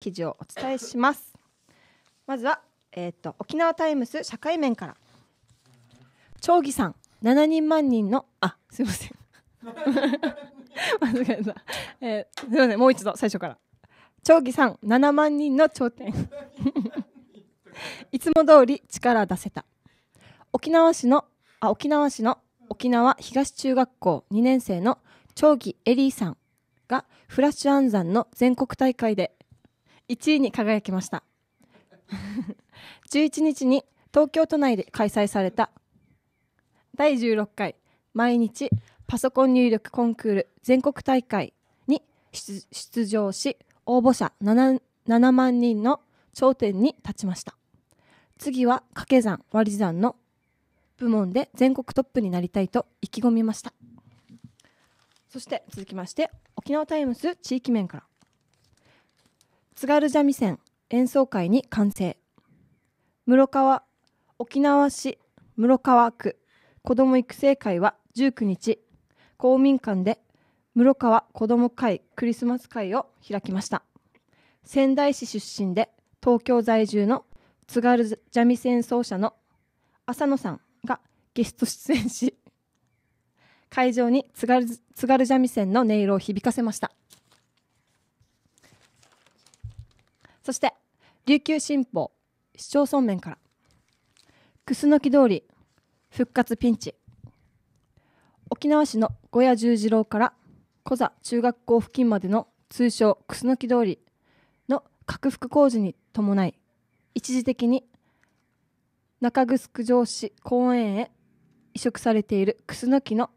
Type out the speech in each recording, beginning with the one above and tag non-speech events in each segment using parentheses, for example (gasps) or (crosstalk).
記事をお伝えします。まずは、えーと、沖縄タイムス社会面から長義さん7人万人のあすいません (laughs) えー、すいませんもう一度最初から長義さん7万人の頂点 (laughs) いつも通り力出せた沖縄市のあ沖縄市の沖縄東中学校2年生の長義エリーさんがフラッシュ暗算の全国大会で1位に輝きました11 (laughs) 日に東京都内で開催された第16回毎日パソコン入力コンクール全国大会に出場し応募者 7, 7万人の頂点に立ちました次は掛け算割り算の部門で全国トップになりたいと意気込みましたそして続きまして沖縄タイムス地域面から津軽三味線演奏会に完成室川沖縄市室川区子ども育成会は19日公民館で室川子ども会クリスマス会を開きました仙台市出身で東京在住の津軽三味線奏者の浅野さんがゲスト出演し会場に津軽津軽三味線の音色を響かせましたそして琉球新報市町村面から楠木通り復活ピンチ沖縄市の小屋十字路から小座中学校付近までの通称楠木通りの拡幅工事に伴い一時的に中城城市公園へ移植されている楠木の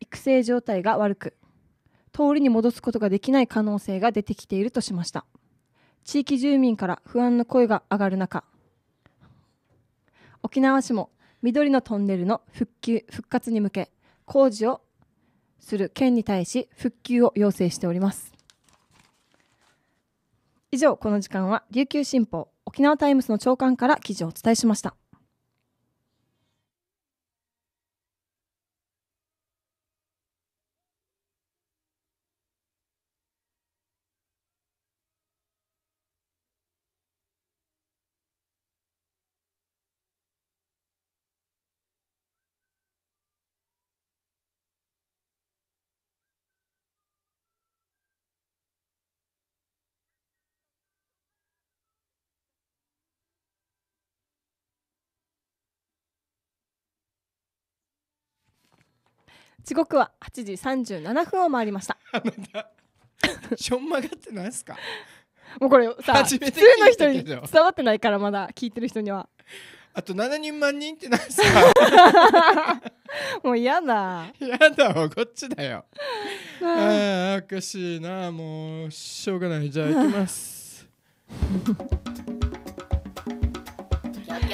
育成状態が悪く通りに戻すことができない可能性が出てきているとしました地域住民から不安の声が上がる中沖縄市も緑のトンネルの復旧復活に向け工事をする県に対し復旧を要請しております以上この時間は琉球新報沖縄タイムスの長官から記事をお伝えしました時刻は八時三十七分を回りましたしょんまがってないですかもうこれさ普通の人に伝わってないからまだ聞いてる人にはあと七人万人ってなんすかもう嫌だ嫌だわこっちだよああおかしいなもうしょうがないじゃあ行きます (laughs) 今日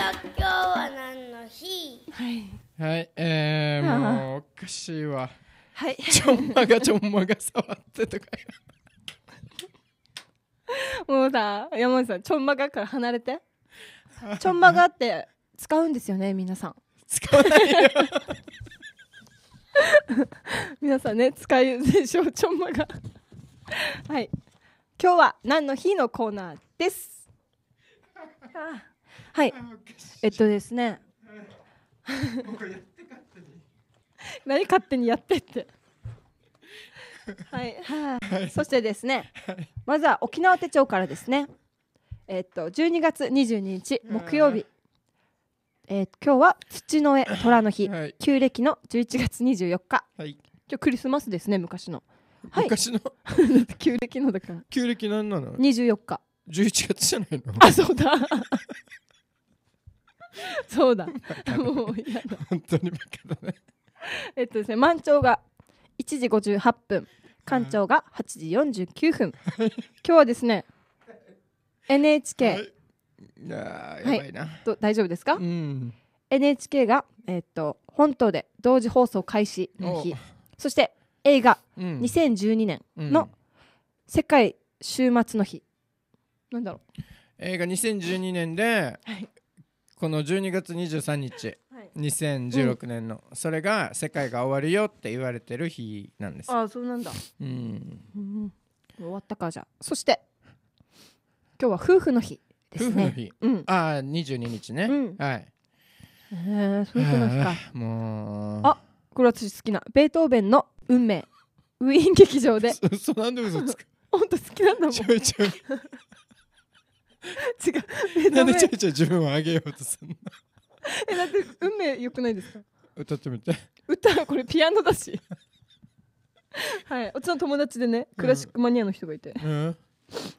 は何の日はいはい、えー、もうおかしいわ。はい。ちょんまがちょんまが触ってとか。もうさ、山本さん、ちょんまがから離れて。ちょんまがって使うんですよね、皆さん。使わないよ。(laughs) 皆さんね、使いでしょう、ちょんまが。はい。今日は何の日のコーナーです。(laughs) はい。えっとですね。(laughs) 何勝手にやってってはい、ははい、そしてですね、はい、まずは沖縄手帳からですねえー、っと12月22日木曜日、えー、今日は土の絵虎の日、はい、旧暦の11月24日、はい、今日クリスマスですね昔の、はい、昔の (laughs) 旧暦のだから旧暦何なの24日11月じゃないのあそうだそうだ。(laughs) もう嫌だ。本当にバカだね。えっとですね、満潮が1時58分、干潮が8時49分。今日はですね、NHK、はいいややばいな、はい、大丈夫ですか、うん、NHK が、えーっと、本島で同時放送開始の日そして映画、うん、2012年の「世界終末の日」うん、なんだろう映画2012年で、はい、この12月23日、はい、2016年の、それが世界が終わるよって言われてる日なんですああそうなんだうん、終わったかじゃそして今日は夫婦の日ですね夫婦の日、うん、ああ22日ね、うん、はいえー、夫婦の日かもうあこれ私好きなベートーベンの「運命」ウィーン劇場でそそ (laughs) なんで嘘つく (laughs) 本当好きなんだもん違うなんでちょいちょい自分をあげようとすんの (laughs) えだって運命良くないですか歌ってみて歌これピアノだしはいおちの友達でねクラシックマニアの人がいて、うん、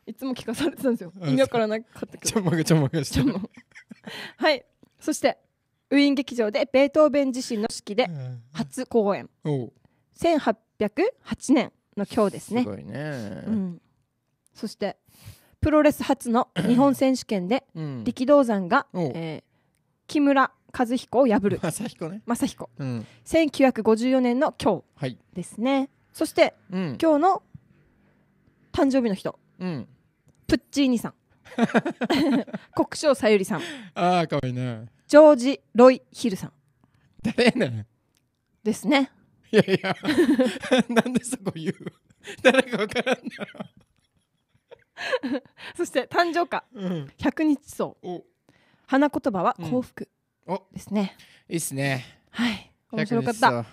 いつも聞かされてたんですよ今からなかったけどちょまがちょまがしてはいそしてウィーン劇場でベートーベン自身の式で初公演、うん、1808年の今日ですねすごいね、うん、そしてプロレス初の日本選手権でうん力道山が、えー木村和彦を破る正彦ね。正彦うん。1954年の今日はい。ですねそしてうん。今日の誕生日の人うん。プッチーニさん (laughs) 国生さゆりさんああ、かわいいなジョージ・ロイ・ヒルさん誰やん。ですねいやいや、(laughs) なんでそこ言う (laughs) 誰かわからんな。(laughs) そして誕生花、うん、日草花言葉は幸福、うん、ですねいいっすねはい面白かった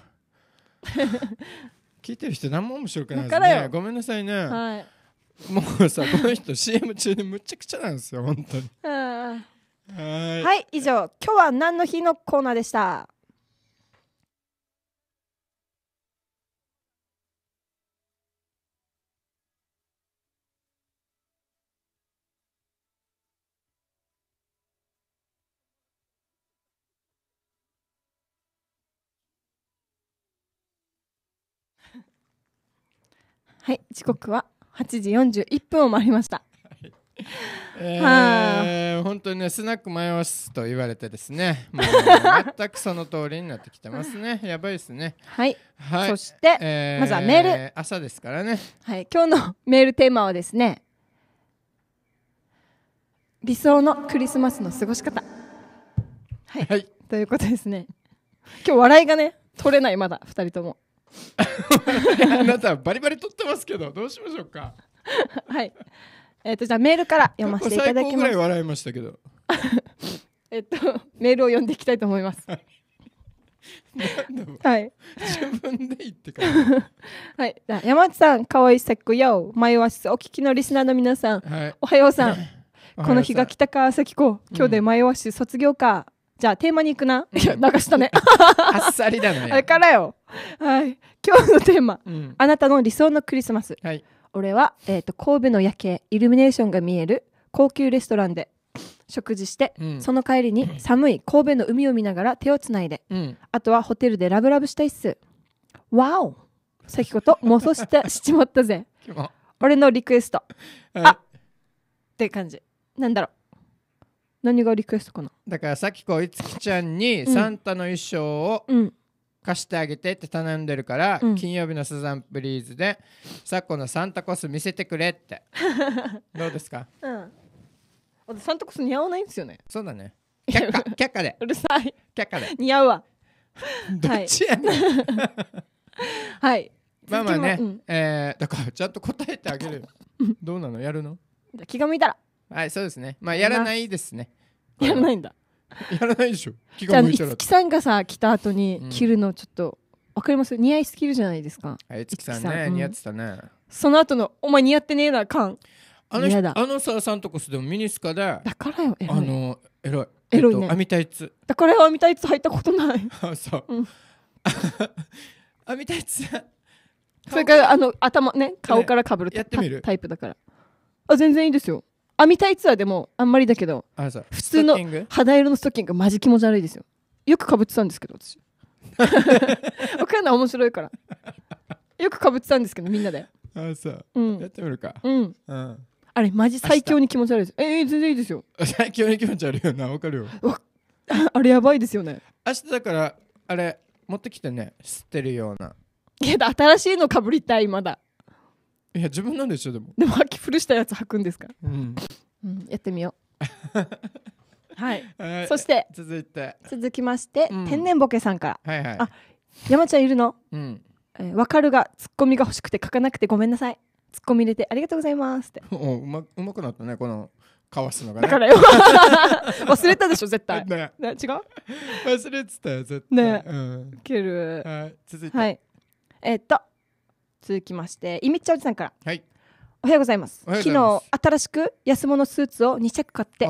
(laughs) 聞いてる人何も面白くないですねごめんなさいね、はい、もうさこの人 CM 中でむちゃくちゃなんですよ本当にはい以上今日は何の日のコーナーでしたはい時刻は8時41分を回りましたえー、本当にねスナック迷わすと言われてですね (laughs) もう全くその通りになってきてますねやばいですねはい、はい、そして、えー、まずはメール朝ですからねはい今日のメールテーマはですね理想のクリスマスの過ごし方はい、はい、ということですね今日笑いがね取れないまだ2人ともあなたバリバリ撮ってますけどどうしましょうか (laughs) はいえっ、ー、とじゃあメールから読ませていただきますぐらい笑いましたけど (laughs) えっとメールを読んでいきたいと思いますはい、自分で言ってから (laughs) はい、山内さん、河合作よ、アシスお聞きのリスナーの皆さん、はい、おはようさん。この日が来たか、咲子、今日でマイオアシス卒業か、じゃあテーマに行くな。いや、流したね。(laughs) あっさりだね。あれからよ。はい。今日のテーマ、うん、あなたの理想のクリスマス。はい、俺は、えっ、ー、と、神戸の夜景、イルミネーションが見える高級レストランで食事して、うん、その帰りに寒い神戸の海を見ながら手をつないで、うん、あとはホテルでラブラブしたいっす。わお先こと妄想してしちまったぜ。(laughs) 俺のリクエスト。はい、あって感じ。なんだろう。何がリクエストかなだからさっきこいつきちゃんにサンタの衣装を貸してあげてって頼んでるから、うん、金曜日のサザンプリーズで昨今のサンタコス見せてくれって (laughs) どうですか、うん、サンタコス似合わないんですよねそうだね却下却下でうるさい却下で似合うわ (laughs) どっちやねんはい (laughs) まあまあね、うん、えー、だからちゃんと答えてあげるどうなのやるの気が向いたらはいそうですねまあやらないですねやらないんだやらないでしょ気が向いたらさんがさ来た後に着るのちょっと、わかります似合いすぎるじゃないですかあいつきさんねうん似合ってたねその後の「お前似合ってねえな」感あのだあのさサントコスでもミニスカであだからよエロいのエロいエロいねえっと、網タイツだからた履いたことない (laughs) あそう、うん (laughs) 網タイツそれからあの頭ね顔からかぶるやってみるタイプだからあ全然いいですよ編みたいツアーでもあんまりだけど普通の肌色のストッキングマジ気持ち悪いですよよくかぶってたんですけど私 (laughs) わかんない面白いからよくかぶってたんですけどみんなであそう、うんやってみるかうんうんあれマジ最強に気持ち悪いですええ全然いいですよ最強に気持ち悪いよなわかるよあれやばいですよね明日だからあれ持ってきてね知ってるようないや新しいのかぶりたいまだいや自分なんでしょでもでも履き古したやつ履くんですか、うん、うん、やってみよう (laughs) はいはいそして続いて続きまして、うん天然ボケさんからはいはいあ「山ちゃんいるのうんえーわ、かるがツッコミが欲しくて書かなくてごめんなさい」ツッコミ入れてありがとうございますっておうまうまくなったねこのかわすのがねだからよ (laughs) 忘れたでしょ絶対ねね違う忘れてたよ絶対ねうん、けるはい続いてはいえーっと続きましていみっちゃおじさんから、はい、おはようございます昨日新しく安物スーツを2着買って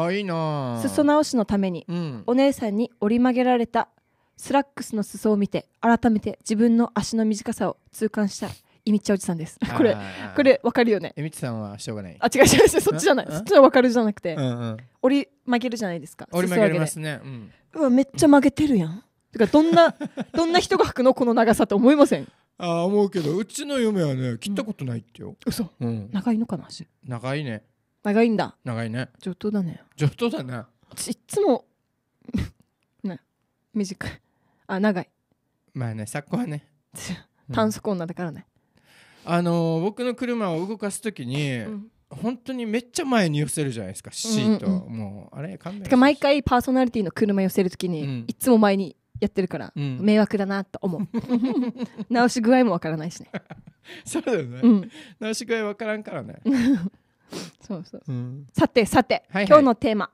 裾直しのために、うん、お姉さんに折り曲げられたスラックスの裾を見て改めて自分の足の短さを痛感したいみっちゃおじさんですこれこれわかるよねいみちさんはしょうがないあ違う違うそっちじゃないそっちはわかるじゃなくて、うんうん、折り曲げるじゃないですか折り曲げますね、うん、うわめっちゃ曲げてるやん、ん、てかどんなどんな人が履くのこの長さって思いませんあ思うけどうちの嫁はね切ったことないってよ、嘘うん、長いのかな足長いね長いんだ長いね上等だね上等だね私いっつも (laughs) ね短いあ長いまあね昨今はね素コーナーだからね、あのー僕の車を動かすときに、うん本当にめっちゃ前に寄せるじゃないですかシート、うんうんもうあれ勘弁てか毎回パーソナリティの車寄せるときに、うんいっつも前にやってるから、うん、迷惑だなと思う (laughs) 直し具合もわからないしね (laughs) そうだよね、うん、直し具合わからんからね (laughs) そうそう、うん、さてさて、はいはい、今日のテーマ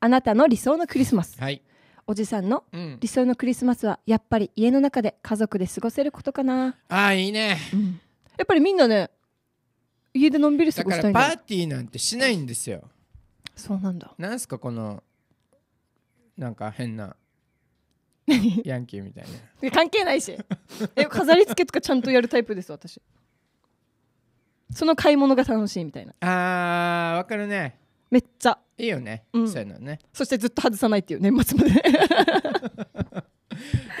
あなたの理想のクリスマス、はい、おじさんの理想のクリスマスはやっぱり家の中で家族で過ごせることかなああいいね、やっぱりみんなね家でのんびり過ごしたいだからパーティーなんてしないんですよそうなんだなんすかこのなんか変なヤンキーみたいな関係ないし (laughs) え飾り付けとかちゃんとやるタイプです私その買い物が楽しいみたいなあー分かるねめっちゃいいよね、うん、そういうのねそしてずっと外さないっていう年末まで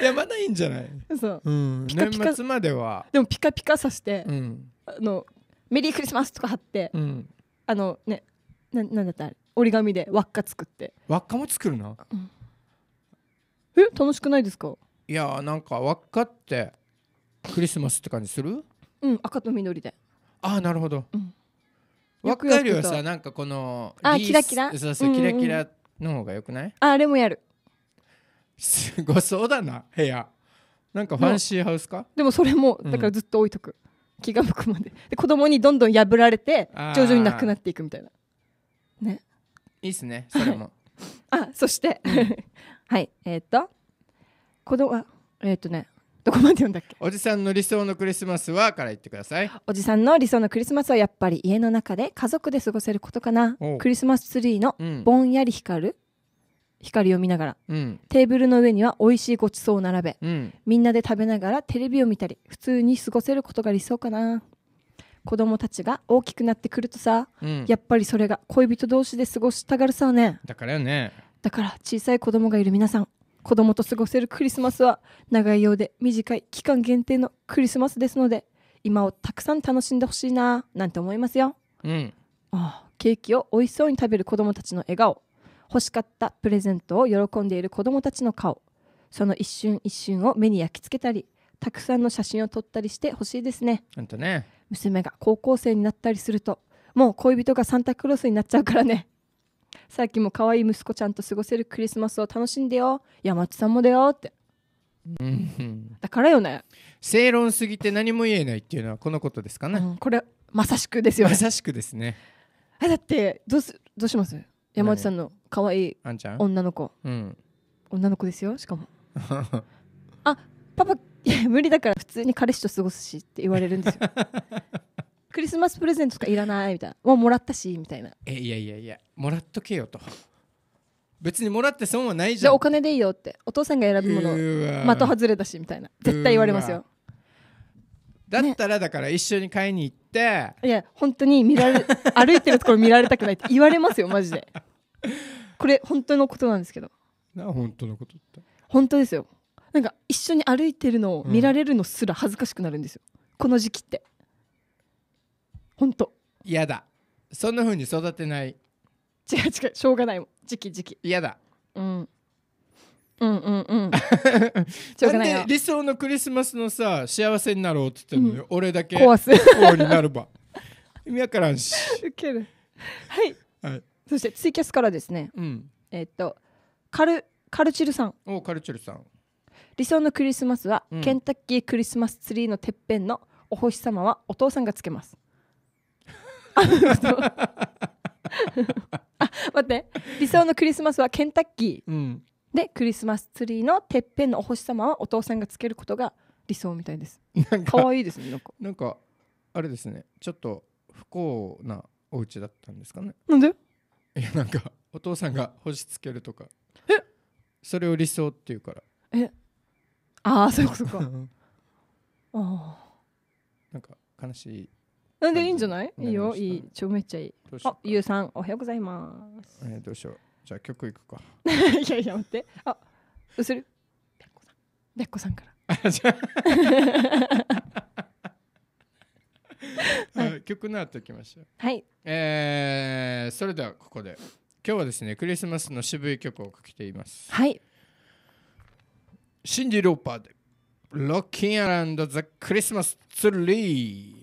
(laughs) いやまだいいんじゃないそう、うん、ピカピカ年末まではでもピカピカさして、うん、あのメリークリスマスとか貼って、うん、あのねななんだった折り紙で輪っか作って輪っかも作るの、うんえ楽しくないですかいやなんかっかってクリスマスって感じするうん赤と緑でああなるほど、うん、かよるよさなんかこのあキラキラそうそう、キラキラの方がよくないあれもやるすごそうだな部屋なんかファンシーハウスかでもそれもだからずっと置いとく、気が向くまでで子供にどんどん破られて徐々になくなっていくみたいなねいいっすねそれも、(laughs) あそして、はいえー、っと子供は、えー、っとねどこまで読んだっけおじさんの理想のクリスマスはから言ってくださいおじさんの理想のクリスマスはやっぱり家の中で家族で過ごせることかなクリスマスツリーのぼんやり光る、光を見ながらうんテーブルの上には美味しいごちそうを並べうんみんなで食べながらテレビを見たり普通に過ごせることが理想かな子供たちが大きくなってくるとさうんやっぱりそれが恋人同士で過ごしたがるさねだからよねだから小さい子供がいる皆さん子供と過ごせるクリスマスは長いようで短い期間限定のクリスマスですので今をたくさん楽しんでほしいななんて思いますよ、うん、ああケーキを美味しそうに食べる子供たちの笑顔欲しかったプレゼントを喜んでいる子供たちの顔その一瞬一瞬を目に焼き付けたりたくさんの写真を撮ったりしてほしいですねね娘が高校生になったりするともう恋人がサンタクロースになっちゃうからねさっきも可愛い息子ちゃんと過ごせるクリスマスを楽しんでよ山内さんもだよってだからよね正論すぎて何も言えないっていうのはこのことですかね、うん、これまさしくですよ、ね、まさしくですねだってどうすどうします山内さんの可愛い女の子、うん、女の子ですよしかも (laughs) あパパ無理だから普通に彼氏と過ごすしって言われるんですよクリスマスプレゼントとかいらないみたいなもうもらったしみたいなえいやいやいやもらっとけよと別にもらって損はないじじゃんあお金でいいよってお父さんが選ぶもの的外れだしみたいな絶対言われますよだったらだから一緒に買いに行っていや本当に見られ (laughs) 歩いてるところ見られたくないって言われますよマジでこれ本当のことなんですけどな本当のことって本当ですよなんか一緒に歩いてるのを見られるのすら恥ずかしくなるんですよ、この時期って本当嫌だそんなうに育てない違う違うしょうがないもん時期時期嫌だうんうんうんうん (laughs) しょうがないよなんで理想のクリスマスのさ幸せになろうって言ってるのよ、俺だけ壊す不幸になれば (laughs) 意味わからんしウケるはいはいそしてツイキャスからですねうんえっとカルカルチルさんおカルチルさん理想のクリスマスは、うんケンタッキークリスマスツリーのてっぺんのお星様はお父さんがつけますあ待って理想のクリスマスはケンタッキー、うん、でクリスマスツリーのてっぺんのお星様はお父さんがつけることが理想みたいですかわいいですねなんかなんかあれですねちょっと不幸なお家だったんですかねなんでいやなんかお父さんが星つけるとかえそれを理想っていうからえああそういうことか (laughs) ああなんか悲しいなんでいいんじゃないいいよ、いい。超めっちゃいい。あ、ゆうさん、おはようございます。えー、どうしよう。じゃあ曲いくか。(laughs) いやいや、待って。あ、うする。べっこさん。べっこさんから。(laughs) 曲の後来ました。はい。えー、それではここで。今日はですね、クリスマスの渋い曲をかけています。はい。シンディ・ローパーで、ロッキンアランド・ザ・クリスマス・ツリー。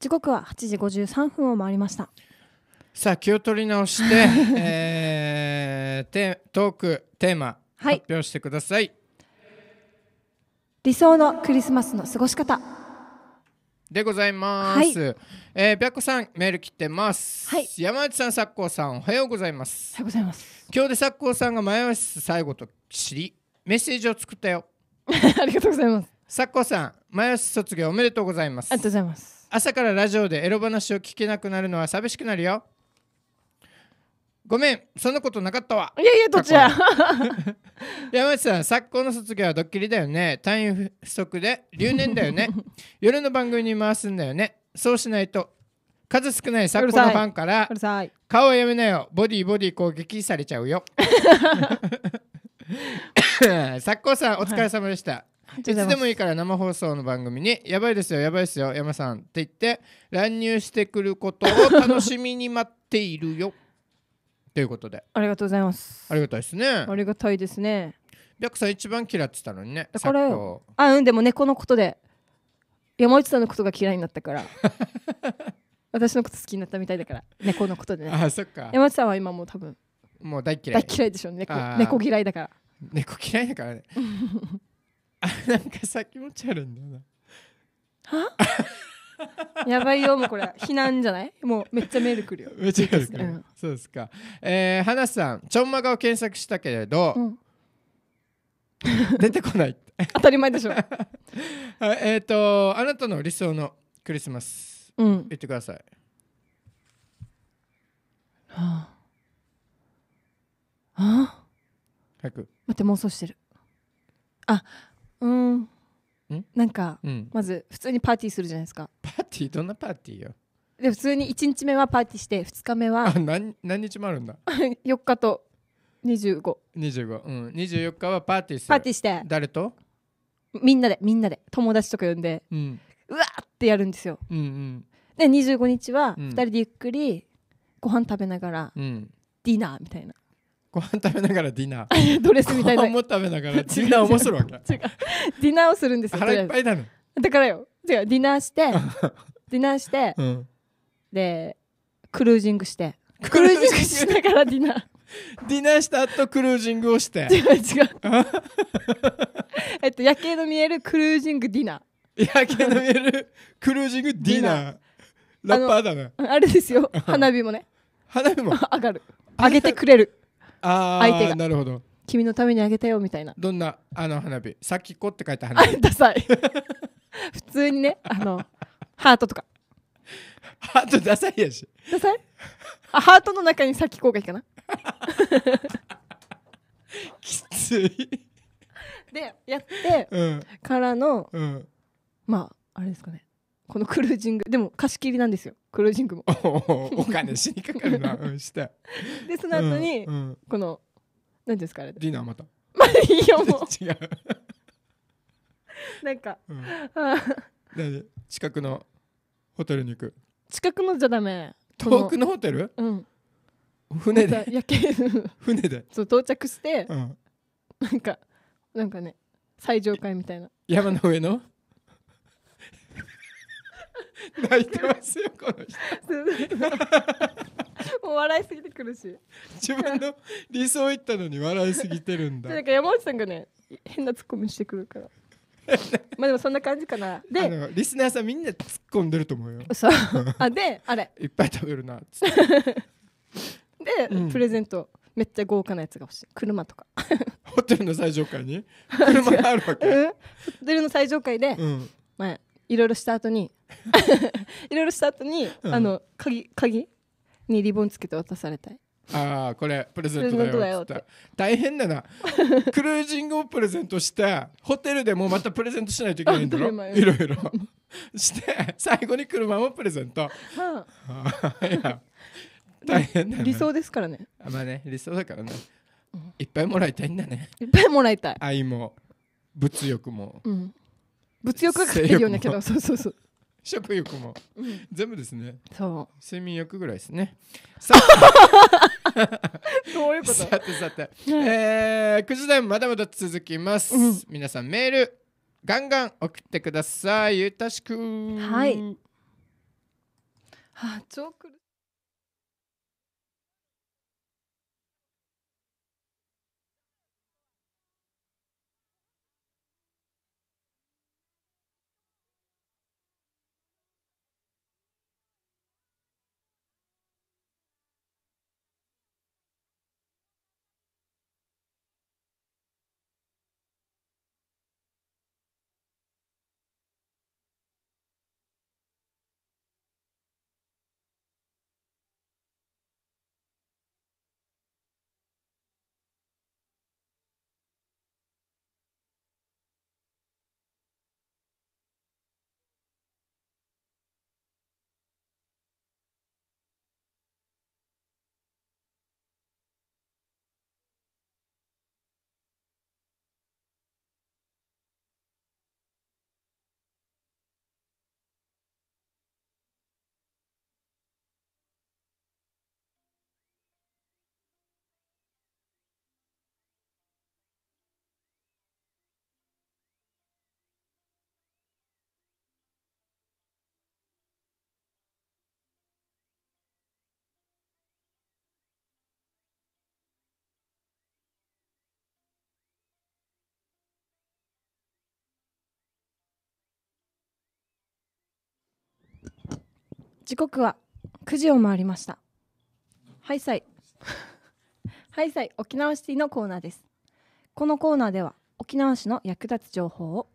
時刻は8時53分を回りましたさあ気を取り直して、(laughs) えー、テトークテーマ、発表してください理想のクリスマスの過ごし方でございます。はい、えー、白子さんメール来てます。はい、山内さん、佐久さん、おはようございます。おはようございます。今日で佐久さんが前足最後と知り、メッセージを作ったよ。(laughs) ありがとうございます。佐久さん、前足卒業おめでとうございます。ありがとうございます。朝からラジオでエロ話を聞けなくなるのは寂しくなるよごめんそんなことなかったわいやいやどっちや (laughs) 山内さん昨今の卒業はドッキリだよね単位不足で留年だよね (laughs) 夜の番組に回すんだよねそうしないと数少ない昨今のファンから顔をやめなよボディボディ攻撃されちゃうよ昨今 (laughs) さんお疲れ様でした、はいいつでもいいから生放送の番組に「やばいですよやばいですよ山さん」って言って乱入してくることを楽しみに待っているよということでありがとうございますありがたいですねありがたいですね白さん一番嫌ってたのにねだからあうんでも猫のことで山内さんのことが嫌いになったから (laughs) 私のこと好きになったみたいだから猫のことでねあそっか山内さんは今もう多分もう大嫌い大嫌いでしょ、ね、猫猫嫌いだから猫嫌いだからねあなんかさ気持ちあるんだよなはやばいよもうこれ避難じゃないもうめっちゃメールくるよめっちゃメールる、そうですかえー、花さんちょんまがを検索したけれど、うん、出てこない (laughs) 当たり前でしょ (laughs) えっとあなたの理想のクリスマス、うん、言ってください、はあはあ早く待って妄想してるあうんなんか、うん、まず普通にパーティーするじゃないですかパーティーどんなパーティーよで普通に1日目はパーティーして2日目はあ何何日もあるんだ4 (laughs) 日と2525うん、24日はパーティーするパーティーして誰とみんなでみんなで友達とか呼んで、うん、うわってやるんですよ、うんうん、で25日は2人でゆっくりご飯食べながら、うん、ディナーみたいなご飯食べながらディナー (laughs) ドレスみたいなご飯も食べながらディナーもするわけ違うディナーをするんですよ腹いっぱいなのだからよ違うディナーして (laughs) ディナーして、うん、でクルージングしてクルージングしながらディナーディナーした後クルージングをして (laughs) 違う違うえっと夜景の見えるクルージングディナー夜景の見えるクルージングディナーラッパーだなあれですよ花火もね花火も上がる上げてくれるあ相手がなるほど君のためにあげたよみたいなどんなあの花火さきこって書いた花火あダサい (laughs) 普通にねあのハートとかハートダサいやしダサいあハートの中にさきこがいいかな (laughs) きついでやってからの、うん、まああれですかねこのクルージングでも貸し切りなんですよクルージングも (laughs) お金しにかかるなしたでその後に、うんうん、この何ですかあれディナーまたまあいいよもう (laughs) 違うなんか、うん、近くのホテルに行く近くのじゃダメ遠くのホテルうん船で夜景 (laughs) 船でそう到着して、うん、なんかなんかね最上階みたいな山の上の (laughs) 泣いてますよこの人もう笑いすぎて苦しい自分の理想言ったのに笑いすぎてるんだなんか山内さんがね変なツッコミしてくるから (laughs) まあでもそんな感じかなでリスナーさんみんな突っ込んでると思うよそうあであれいっぱい食べるなっつって (laughs) で、うん、プレゼントめっちゃ豪華なやつが欲しい車とかホテルの最上階に車があるわけ、うん、ホテルの最上階で、うん、まあいろいろした後に (laughs) いろいろした後に、うん、あの鍵鍵にリボンつけて渡されたいああこれプレゼントだよって大変だな (laughs) クルージングをプレゼントしてホテルでもまたプレゼントしないといけないんだろいろいろ (laughs) して最後に車もプレゼント、はあ、大変だ、理想ですからねまあね理想だからね、いっぱいもらいたいんだねいっぱいもらいたい愛も物欲も、うん、物欲が勝っるよねけどそうそうそう食欲も、うん、全部ですねそう睡眠欲ぐらいですね (laughs) さあどういうことさてさて、うえー、9時台まだまだ続きます、うん、皆さんメールガンガン送ってくださいゆたしくはいはあ超くる時刻は9時を回りましたハイサイ (laughs) ハイサイ沖縄シティのコーナーですこのコーナーでは沖縄市の役立つ情報を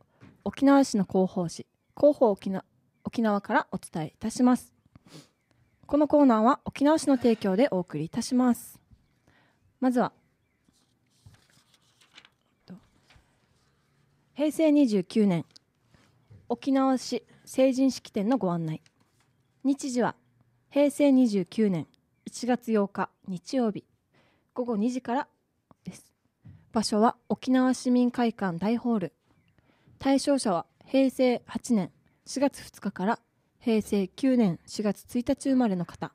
沖縄市の広報誌広報沖縄沖縄からお伝えいたしますこのコーナーは沖縄市の提供でお送りいたしますまずは平成29年沖縄市成人式典のご案内日時は平成29年1月8日日曜日午後2時からです場所は沖縄市民会館大ホール対象者は平成8年4月2日から平成9年4月1日生まれの方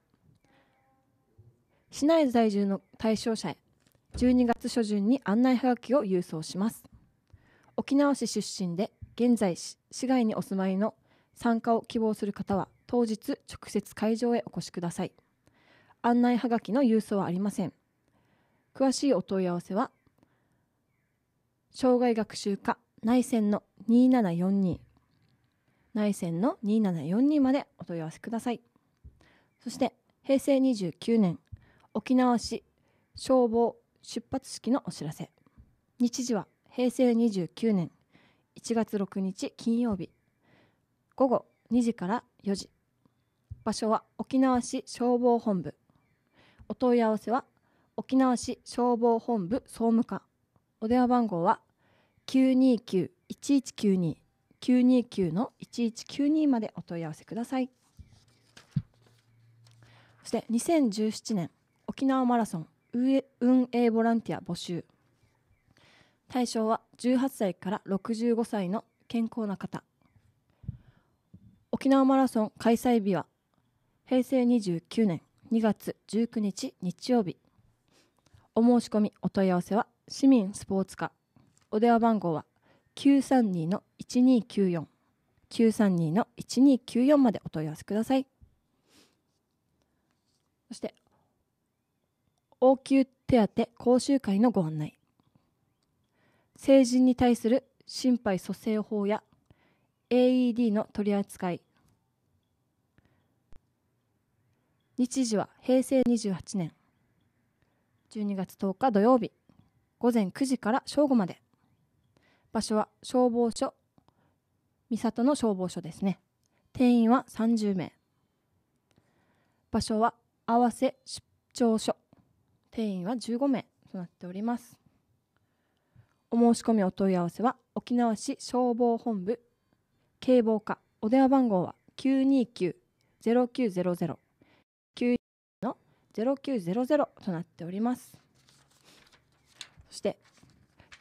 市内在住の対象者へ12月初旬に案内はがきを郵送します沖縄市出身で現在市外にお住まいの参加を希望する方は当日直接会場へお越しください案内はがきの郵送はありません詳しいお問い合わせは障害学習課内線の2742内線の2742までお問い合わせくださいそして平成29年沖縄市消防出発式のお知らせ日時は平成29年1月6日金曜日午後2時から4時場所は沖縄市消防本部お問い合わせは沖縄市消防本部総務課お電話番号は929-1192 929の1192までお問い合わせくださいそして2017年沖縄マラソン運営ボランティア募集対象は18歳から65歳の健康な方沖縄マラソン開催日は平成29年2月19日日曜日お申し込みお問い合わせは市民スポーツ課お電話番号は932-1294 932-1294までお問い合わせくださいそして応急手当講習会のご案内成人に対する心肺蘇生法や AED の取り扱い日時は平成28年12月10日土曜日午前9時から正午まで場所は消防署三郷の消防署ですね定員は30名場所は合わせ出張所定員は15名となっておりますお申し込みお問い合わせは沖縄市消防本部警防課お電話番号は929-0900九九のゼロゼロゼロとなっておりますそして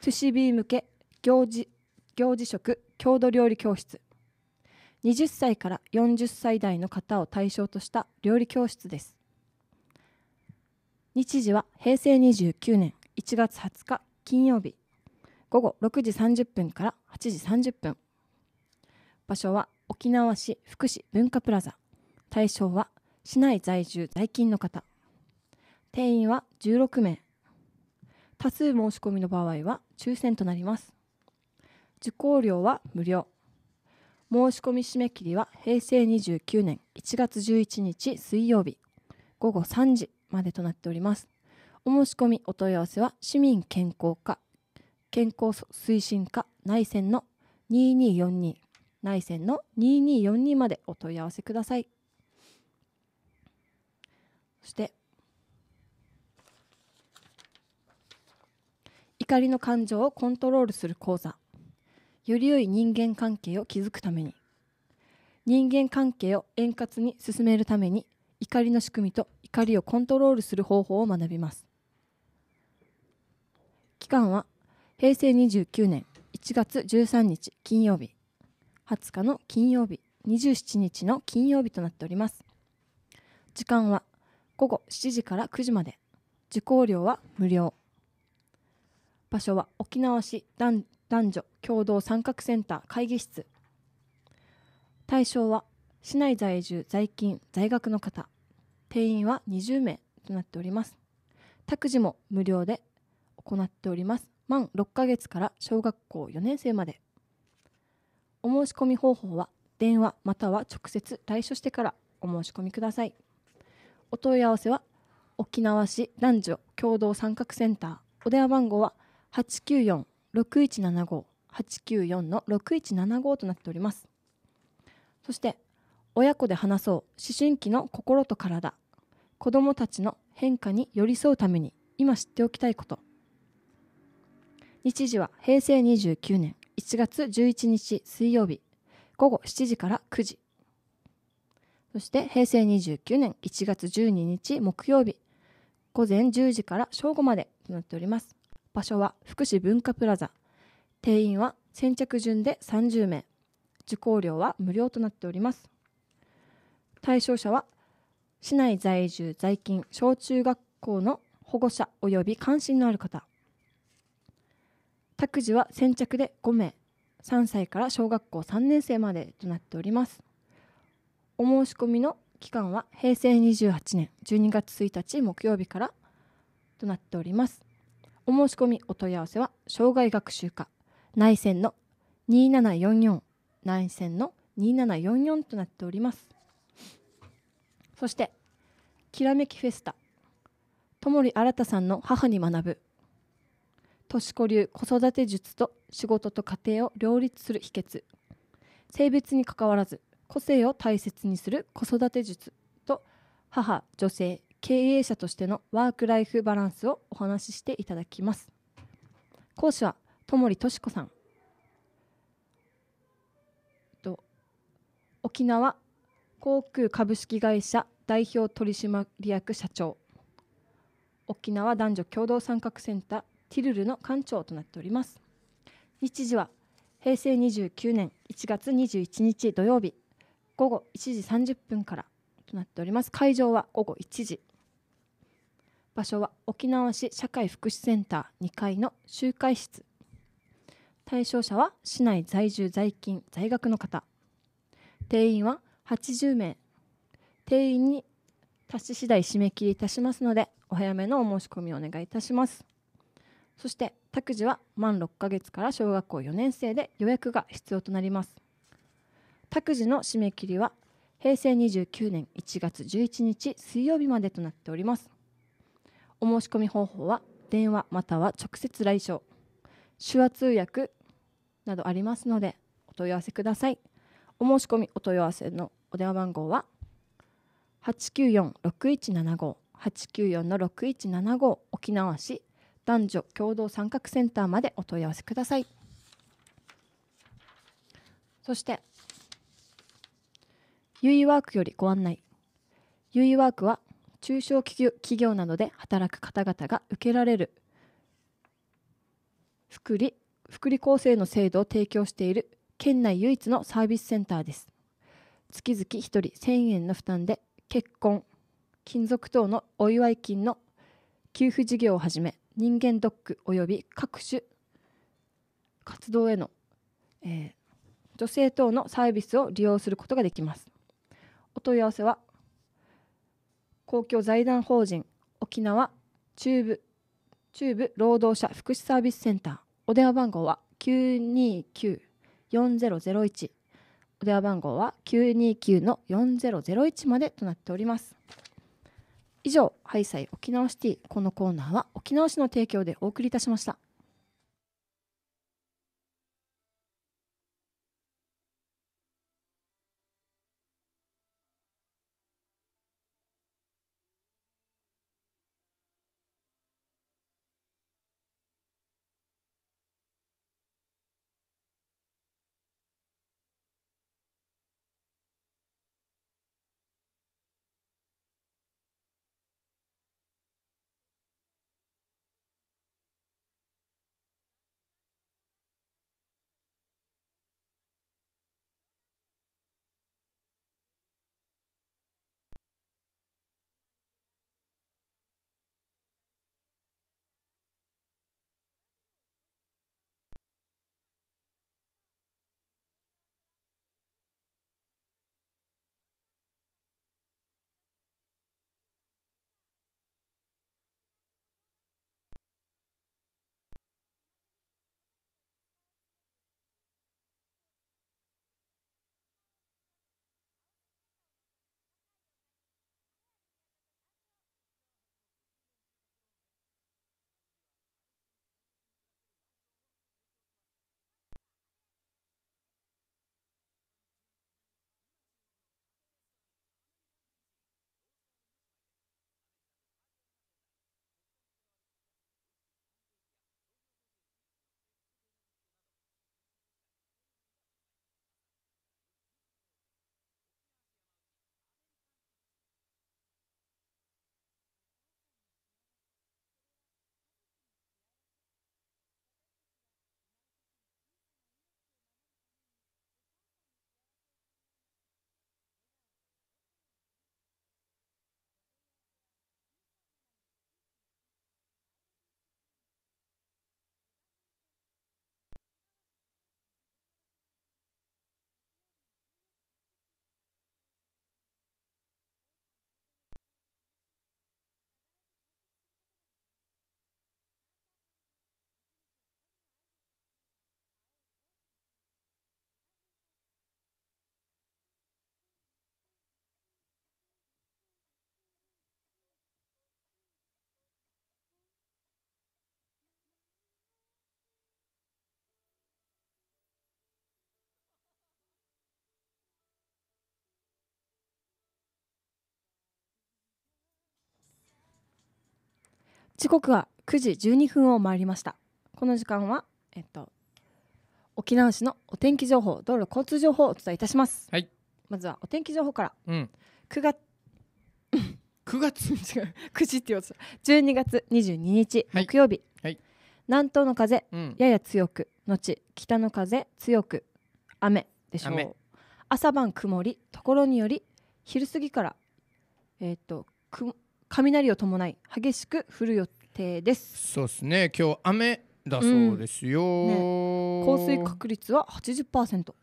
寿司ビー向け行事行事食郷土料理教室二十歳から四十歳代の方を対象とした料理教室です日時は平成二十九年一月二十日金曜日午後六時三十分から八時三十分場所は沖縄市福祉文化プラザ対象は市内在住在勤の方定員は16名多数申し込みの場合は抽選となります受講料は無料申し込み締め切りは平成29年1月11日水曜日午後3時までとなっておりますお申し込みお問い合わせは市民健康課健康推進課内線の2242内線の2242までお問い合わせくださいして怒りの感情をコントロールする講座より良い人間関係を築くために人間関係を円滑に進めるために怒りの仕組みと怒りをコントロールする方法を学びます期間は平成29年1月13日金曜日20日の金曜日27日の金曜日となっております時間は午後7時から9時まで受講料は無料場所は沖縄市男女共同参画センター会議室対象は市内在住在勤在学の方定員は20名となっております託児も無料で行っております満6ヶ月から小学校4年生までお申し込み方法は電話または直接対所してからお申し込みくださいお問い合わせは沖縄市男女共同参画センターお電話番号は八九四六一七五八九四の六一七五となっておりますそして親子で話そう思春期の心と体子どもたちの変化に寄り添うために今知っておきたいこと日時は平成29年1月11日水曜日午後7時から9時そして平成29年1月12日木曜日午前10時から正午までとなっております場所は福祉文化プラザ定員は先着順で30名受講料は無料となっております対象者は市内在住在勤小中学校の保護者及び関心のある方託児は先着で5名3歳から小学校3年生までとなっておりますお申し込みの期間は平成28年12月1日木曜日からとなっておりますお申し込みお問い合わせは障害学習課内線の2744内線の2744となっておりますそしてきらめきフェスタともり新さんの母に学ぶ年子流子育て術と仕事と家庭を両立する秘訣性別にかかわらず個性を大切にする子育て術と母女性経営者としてのワーク・ライフ・バランスをお話ししていただきます講師はともりとしこさんと沖縄航空株式会社代表取締役社長沖縄男女共同参画センターティルルの館長となっております日時は平成29年1月21日土曜日午後1時30分からとなっております会場は午後1時場所は沖縄市社会福祉センター2階の集会室対象者は市内在住在勤在学の方定員は80名定員に達し次第締め切りいたしますのでお早めのお申し込みをお願いいたしますそして託児は満6ヶ月から小学校4年生で予約が必要となります託児の締め切りは平成29年1月11日水曜日までとなっておりますお申し込み方法は電話または直接来所手話通訳などありますのでお問い合わせくださいお申し込みお問い合わせのお電話番号は894-6175 894-6175沖縄市男女共同参画センターまでお問い合わせくださいそしてゆいワークよりご案内ゆいワークは中小企業などで働く方々が受けられる福利福利厚生の制度を提供している県内唯一のサービスセンターです月々1人1000円の負担で結婚金属等のお祝い金の給付事業をはじめ人間ドックおよび各種活動への、えー、女性等のサービスを利用することができますお問い合わせは公共財団法人沖縄中部中部労働者福祉サービスセンターお電話番号は929-4001お電話番号は929-4001までとなっております以上ハイサイ沖縄シティこのコーナーは沖縄市の提供でお送りいたしました時刻は9時12分を回りましたこの時間は、えっと、沖縄市のお天気情報道路交通情報をお伝えいたします、はいまずはお天気情報からうん9月9 (laughs) 月違う9時って言おうとした12月22日はい木曜日、はい南東の風うんやや強く後北の風強く雨でしょう朝晩曇りところにより昼過ぎからえっ、とく雷を伴い激しく降る予定ですそうですね今日雨だそうですよ、うんね、降水確率は80%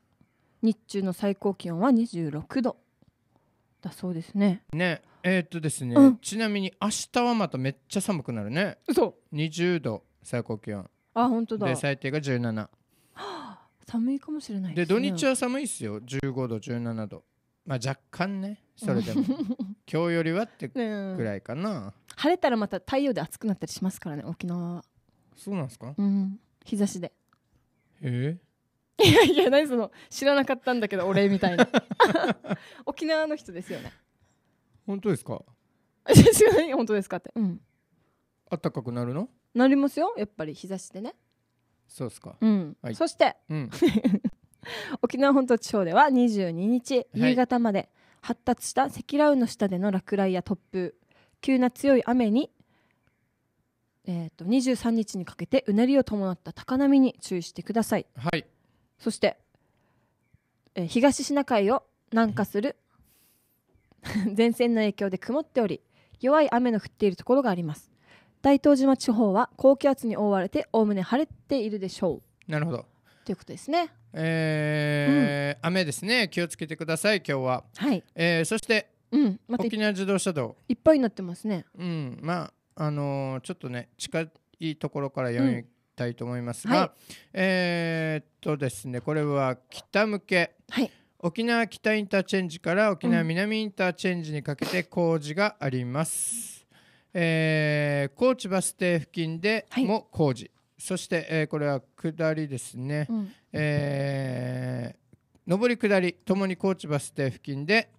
日中の最高気温は26度だそうですねねえー、っとですね、うん、ちなみに明日はまためっちゃ寒くなるねそう20度最高気温あ本当だで最低が17、(gasps) 寒いかもしれないで、ね、土日は寒いですよ15度17度まあ若干ねそれでも (laughs) 今日よりはってぐらいかな、晴れたらまた太陽で暑くなったりしますからね沖縄そうなんですかうん日差しでえいやいや何その知らなかったんだけどお礼みたいな (laughs) 沖縄の人ですよね本当ですか (laughs) 違う本当ですかってうん暖かくなるのなりますよやっぱり日差しでねそうっすかうん、はいそしてうん沖縄本島地方では22日夕方まで発達した積乱雲の下での落雷や突風急な強い雨に、えーと、23日にかけてうねりを伴った高波に注意してください、はい、そして、えー、東シナ海を南下する (laughs) 前線の影響で曇っており弱い雨の降っているところがあります大東島地方は高気圧に覆われておおむね晴れているでしょうなるほどということですね。えー、うん、雨ですね。気をつけてください。今日は。はい。えー、そして、うん、また沖縄自動車道。いっぱいになってますね。うん、まああのー、ちょっとね近いところから読みたいと思いますが、うんはい、えー、っとですね、これは北向け。はい。沖縄北インターチェンジから沖縄南インターチェンジにかけて工事があります。うん、えー、高知バス停付近でも工事、そして、えー、これは下りですね、うん、えー、上り下りともに高知バス停付近で、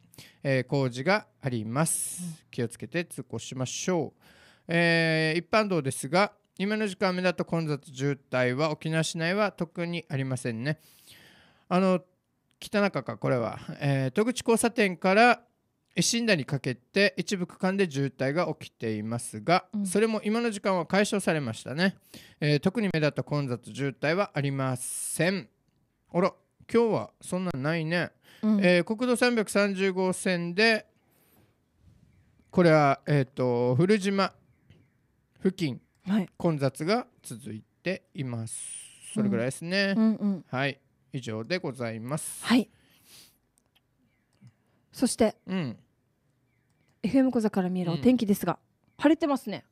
えー、工事があります、うん、気をつけて通行しましょう、えー、一般道ですが今の時間目立った混雑渋滞は沖縄市内は特にありませんねあの北中かこれは、えー、戸口交差点から死んだにかけて一部区間で渋滞が起きていますが、うん、それも今の時間は解消されましたね、えー、特に目立った混雑渋滞はありませんあら今日はそんなんないね、うん、えー、国道330号線でこれは、えーと、と古島付近、はい、混雑が続いていますそれぐらいですね、うんうんうん、はい以上でございますはいそして、うん、FM 小座から見えるお天気ですが、うん、晴れてますね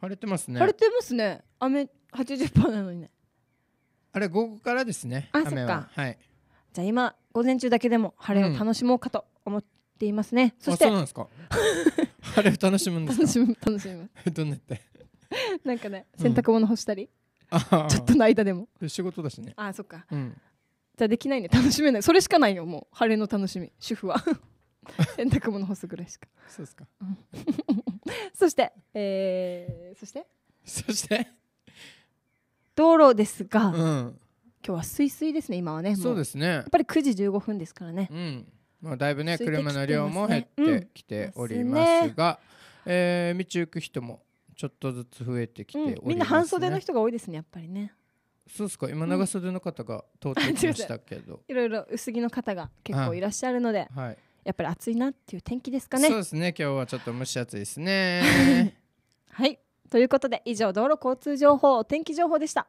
晴れてますね晴れてますね雨80%なのにねあれ午後からですねあそっかはいじゃあ今午前中だけでも晴れを楽しもうかと思っていますね、うん、そしてそうなんですか (laughs) 晴れを楽しむんです楽しむ楽しむどんなって (laughs) なんかね洗濯物干したり、うんあちょっとの間でも仕事だしねあそっか、うん、じゃあできないね楽しめないそれしかないよもう晴れの楽しみ主婦は (laughs) 洗濯物干すぐらいしかそうですか、(laughs) そして、えー、そしてそして道路ですが、うん、今日はすいすいですね今はねそうですねやっぱり9時15分ですからね、うんまあ、だいぶね車の量も減ってきておりますが、うえ道行く人もちょっとずつ増えてきております、ねみんな半袖の人が多いですねやっぱりねそうですか今長袖の方が通ってきましたけど、(laughs) いろいろ薄着の方が結構いらっしゃるので、はい、やっぱり暑いなっていう天気ですかねそうですね今日はちょっと蒸し暑いですね (laughs) はいということで以上道路交通情報天気情報でした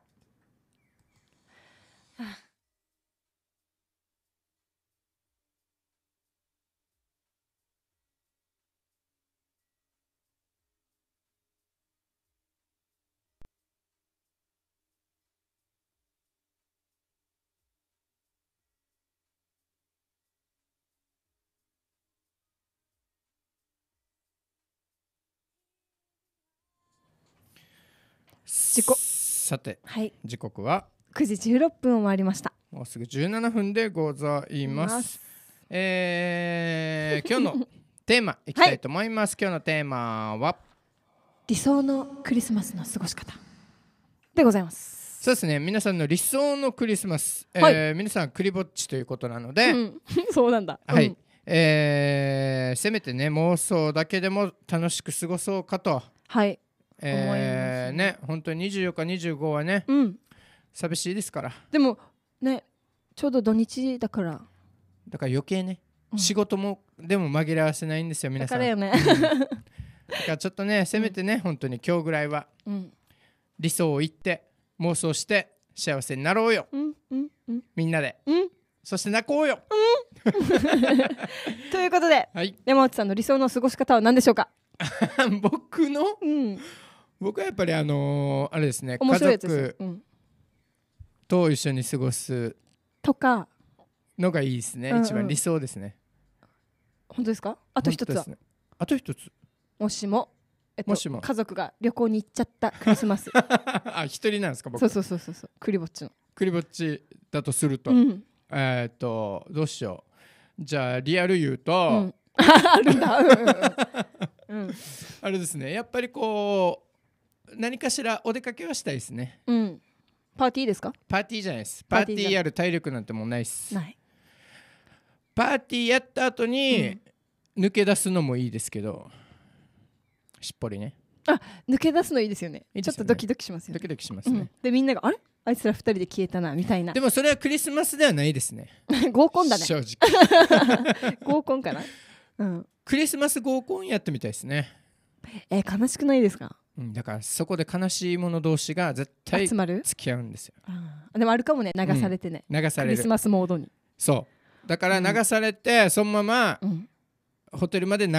さて、はい、時刻は9時16分を回りましたもうすぐ17分でございますえー、(laughs) 今日のテーマいきたいと思います、はい、今日のテーマは理想のクリスマスの過ごし方でございますそうですね皆さんの理想のクリスマス、はい、えー、皆さんクリぼっちということなので、うん、(laughs) そうなんだ、はい、うん、えー、せめてね妄想だけでも楽しく過ごそうかと、はいえー、ね本当に24日25はね、うん、寂しいですからでもねちょうど土日だからだから余計ね、うん、仕事もでも紛らわせないんですよ皆さんだからよねだからちょっとねせめてね、うん、本当に今日ぐらいは、うん、理想を言って妄想して幸せになろうよ、うんうんうん、みんなで、うん、そして泣こうよ、うん、(laughs) ということで、はい、山内さんの理想の過ごし方は何でしょうか (laughs) 僕の、うん僕はやっぱりあのー、あれですね家族と一緒に過ごすとかのがいいですね、うんうん、一番理想ですね本当ですかあと一つは、ね、あと一つもしも,、えっと、もしも家族が旅行に行っちゃったクリスマス (laughs) あ一人なんですか僕そうそうそうそうクリぼっちのクリぼっちだとすると、うん、えっとどうしようじゃあリアル言うと、うん、(laughs) あるんだ、うんうん、(laughs) あれですねやっぱりこう何かしらお出かけはしたいですね。うん。パーティーですかパーティーじゃないです。パーティーやる体力なんてもうないっす。ない。パーティーやった後に、抜け出すのもいいですけど、しっぽりね。あ抜け出すのいいですよね、ね、ちょっとドキドキしますよねドキドキしますね、うん、でみんながあれあいつら2人で消えたなみたいなでもそれはクリスマスではないですね (laughs) 合コンだね正直 (laughs) 合コンかな、うん、クリスマス合コンやってみたいですねえー、悲しくないですかうん、だからそこで悲しい者同士が絶対集まる付き合うんですよあでもあるかもね流されてね、うん、流されるクリスマスモードにそうだから流されて、うん、そのまま、うん、ホテルまで流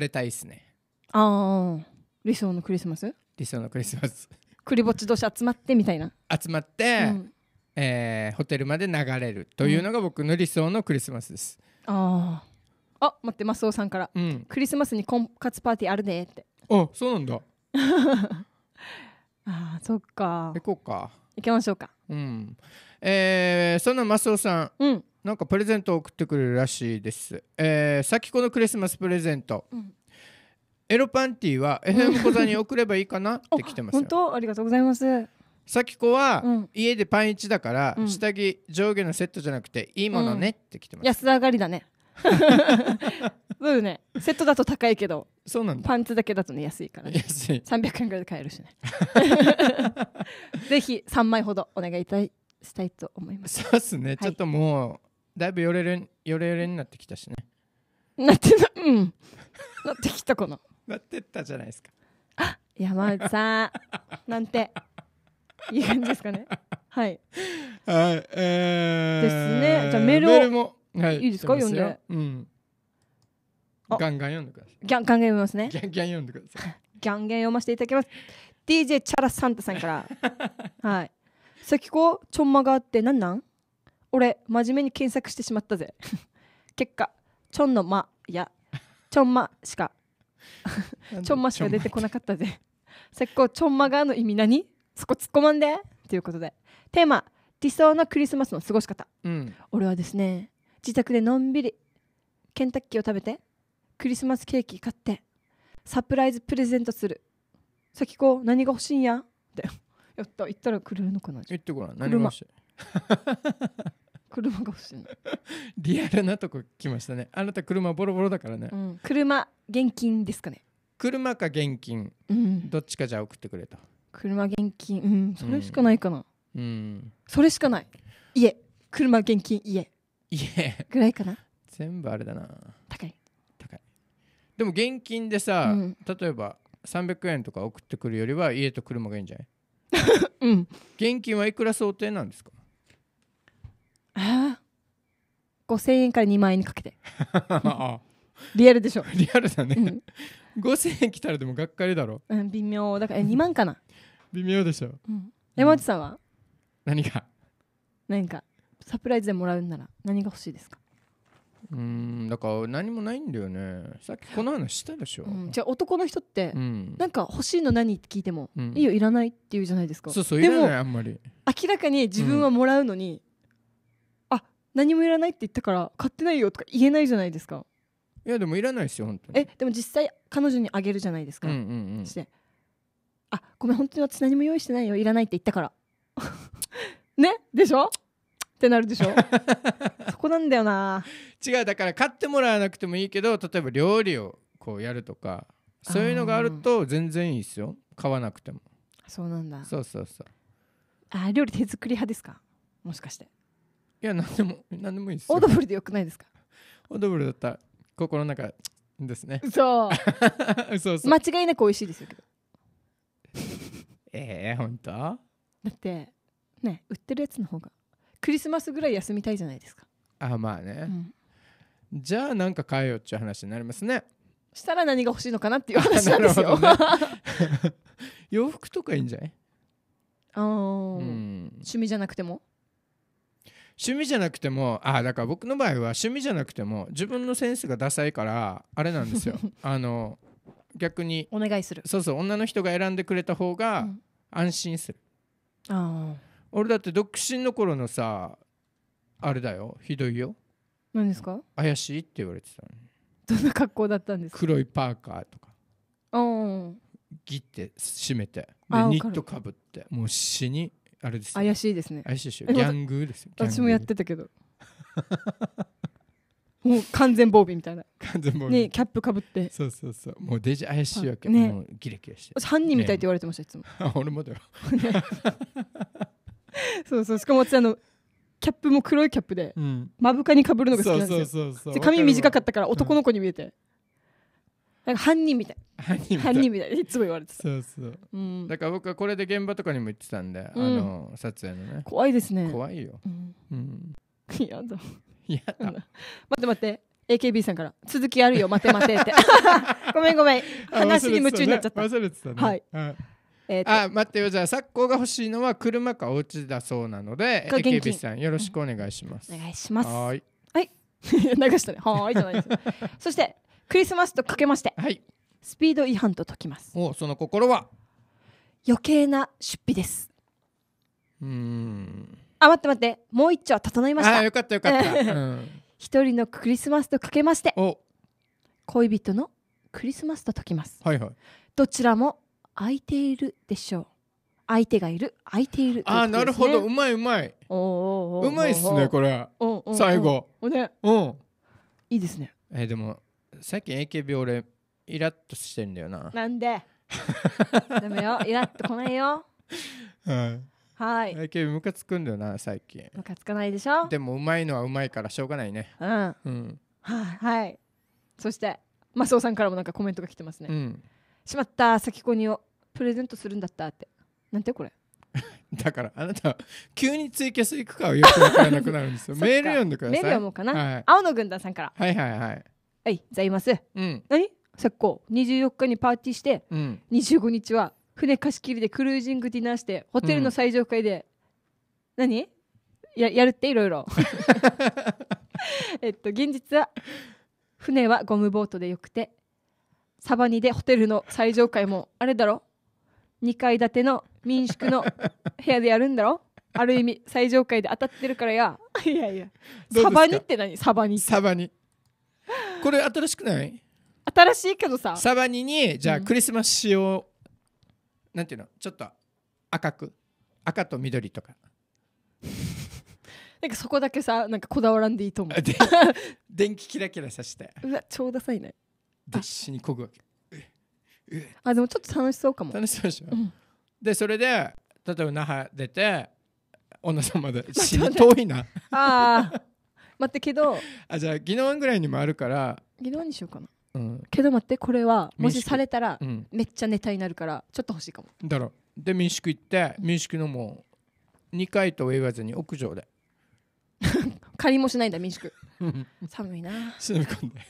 れたいですねああ理想のクリスマス理想のクリスマスクリぼっち同士集まってみたいな集まって、うん、えー、ホテルまで流れるというのが僕の理想のクリスマスです、あああ待ってマスオさんから、クリスマスに婚活パーティーあるねってあそうなんだ (laughs) ああそっか行こうか行きましょうかうんえー、そんなマスオさん、うん、なんかプレゼントを送ってくれるらしいです、えー、先このクリスマスプレゼント、うんエロパンティは FM 小座に送ればいいかな (laughs) って来てます本当ありがとうございます。咲子は、家でパンイチだから、下着上下のセットじゃなくていいものねって来てます。安上がりだね。(laughs) そうよねセットだと高いけどそうなんだパンツだけだとね安いから、ね、安い300円ぐらいで買えるしね (laughs) ぜひ3枚ほどお願いいたいしたいと思いますそうですね、はい、ちょっともうだいぶよれれよれよれになってきたしねなってなうんなってきたかななってったじゃないですかあ山内さんなんていい感じですかねはいはい、えー、ですねじゃあメールをはい、いいですか読んで、うん、ガンガン読んでくださいギャンガン読みますねギャンギャン読んでください (laughs) ギャンギャン読ませていただきます DJ チャラサンタさんから (laughs) はい先子ちょんまがあってなんなん俺真面目に検索してしまったぜ (laughs) 結果ちょんのまやちょんましかちょんましか出てこなかったぜ先うちょんまがの意味何そこ突っ込まんでということでテーマ理想のクリスマスの過ごし方、うん、俺はですね自宅でのんびりケンタッキーを食べてクリスマスケーキ買ってサプライズプレゼントするさきこ何が欲しいんやって (laughs) やった行ったら来るのかな言ってごらん何が欲しい (laughs) 車が欲しいの (laughs) リアルなとこ来ましたねあなた車ボロボロだからね、うん、車現金ですかね車か現金、うん、どっちかじゃあ送ってくれた車現金うんそれしかないかな、うん、それしかない家車現金家いえぐらいかな全部あれだな高い高いでも現金でさ、うん、例えば300円とか送ってくるよりは家と車がいいんじゃない (laughs) うん現金はいくら想定なんですかああ5000円から2万円にかけて (laughs) リアルでしょリアルだね、うん、5000円来たらでもがっかりだろ、うん、微妙だから2万かな微妙でしょ、うん、山内さんは何が何かサプライズでもらうんなら何が欲しいですかうんだから何もないんだよねさっきこの話したでしょ、うん、じゃあ男の人って、うん、なんか欲しいの何って聞いても、うん、いいよいらないって言うじゃないですかそうそういらないあんまり明らかに自分はもらうのに、うん、あ何もいらないって言ったから買ってないよとか言えないじゃないですかいやでもいらないですよ本当にえでも実際彼女にあげるじゃないですか、うんうんうん、してあごめん本当に私何も用意してないよいらないって言ったから (laughs) ねでしょってなるでしょ (laughs) そこなんだよな違うだから買ってもらわなくてもいいけど例えば料理をこうやるとかそういうのがあると全然いいですよ買わなくてもそうなんだそうそうそうあ料理手作り派ですかもしかしていや何でも何でもいいですオードブルでよくないですかオードブルだったら心の中ですね (laughs) そう間違いなく美味しいですよけどええー、本当だってね売ってるやつの方がクリスマスぐらい休みたいじゃないですかあまあね、うん、じゃあなんか変えようっちゅう話になりますねしたら何が欲しいのかなっていう話なんですよ、ね、洋服とかいいんじゃないあ、うん、趣味じゃなくても趣味じゃなくてもあだから僕の場合は趣味じゃなくても自分のセンスがダサいからあれなんですよ (laughs) あの逆にお願いするそうそう女の人が選んでくれた方が安心する、うん、ああ俺だって独身の頃のさあれだよひどいよ何ですか怪しいって言われてたのにどんな格好だったんですか黒いパーカーとかうんギッて締めてでニットかぶってもう死にあれです怪しいですね怪しいでしょギャングですよ私もやってたけどもう完全防備みたいな完全ににキャップかぶってそうそうそうもうデジ怪しいわけ、ねもうギレギレして犯人みたいって言われてましたいつもあ (laughs) 俺もだよ (laughs) そうそうしかも私あのキャップも黒いキャップで、うん、目深にかぶるのが好きなんですよ髪短かったから男の子に見えて、なんか犯人みたい犯人みたいいつも言われてそうそう、だから僕はこれで現場とかにも行ってたんで、あの撮影のね怖いですね怖いよ、うんやだやだ待って待って AKB さんから「続きあるよ待て待て」って (laughs) ごめんごめん話に夢中になっちゃった忘れてたね、はい、はいえー、あ待ってよじゃあ昨今が欲しいのは車かお家だそうなので警備さんよろしくお願いします、お願いしますはいはい (laughs) 流したねはいじゃないですそしてクリスマスとかけまして、はい、スピード違反と解きますおその心は余計な出費ですうんあ待って待ってもう一丁整いましたあよかったよかった、(laughs) 一人のクリスマスとかけまして恋人のクリスマスと解きますはいはいどちらも空いているでしょう相手がいる空いているあなるほどうまいうまいうまいっすねこれ最後ねうんいいですねえでも最近 AKB 俺イラッとしてんだよななんでだめ (laughs) よイラッとこないよはいはい AKB ムカつくんだよな最近ムカつかないでしょでもうまいのはうまいからしょうがないねうん、うん、はいはいそしてマスオさんからもなんかコメントが来てますね、うんしまった先子にをプレゼントするんだったってなんてこれ (laughs) だからあなた急にツイキャス行くかはよくわからなくなるんですよ (laughs) メール読んでくださいメール読もうかな、はい、青の軍団さんからはいはいはいはいざいます、うん、何昨今24日にパーティーして、うん、25日は船貸し切りでクルージングディナーしてホテルの最上階で、うん、何ややるっていろいろ (laughs) えっと現実は船はゴムボートでよくてサバニでホテルの最上階もあれだろ2階建ての民宿の (laughs) 部屋でやるんだろある意味最上階で当たってるからやいやいやサバニって何サバニサバニこれ新しくない新しいけどさサバニにじゃあクリスマス仕様、うん、なんていうのちょっと赤く赤と緑とか (laughs) なんかそこだけさなんかこだわらんでいいと思う (laughs) 電気キラキラさしてうわ超ダサいね必死にこぐわけあでもちょっと楽しそうかも楽しそうでしょ、うん、でそれで例えば那覇出て小野さんまで死に遠いなああ待ってけどあじゃあ宜野湾ぐらいにもあるから宜野湾にしようかな、うん、けど待ってこれはもしされたら、めっちゃネタになるからちょっと欲しいかもだろで民宿行って民宿のもう2階とは言わずに屋上で借り (laughs) もしないんだ民宿寒いな (laughs) 忍び込んで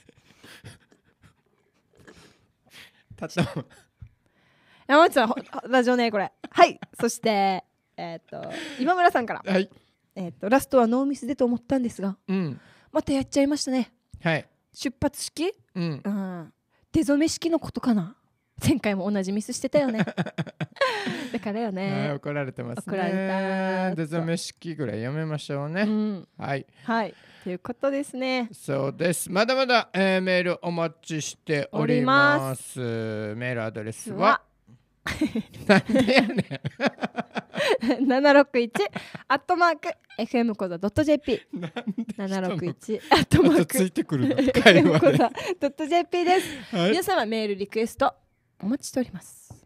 山内さんラジオねこれはいそしてえっと今村さんから、はいえっとラストはノーミスでと思ったんですがうんまたやっちゃいましたねはい出発式うん手染め式のことかな前回も同じミスしてたよね (laughs) だからよね (laughs) 怒られてますね怒られた手染め式ぐらいやめましょううね、んはいはいということですね。そうです。まだまだ、えー、メールお待ちしております。ますメールアドレスは。七六一アットマーク fm コザドット jp。七六一アットマーク。ついてくるの。会話で。ドット jp です。皆様メールリクエストお待ちしております。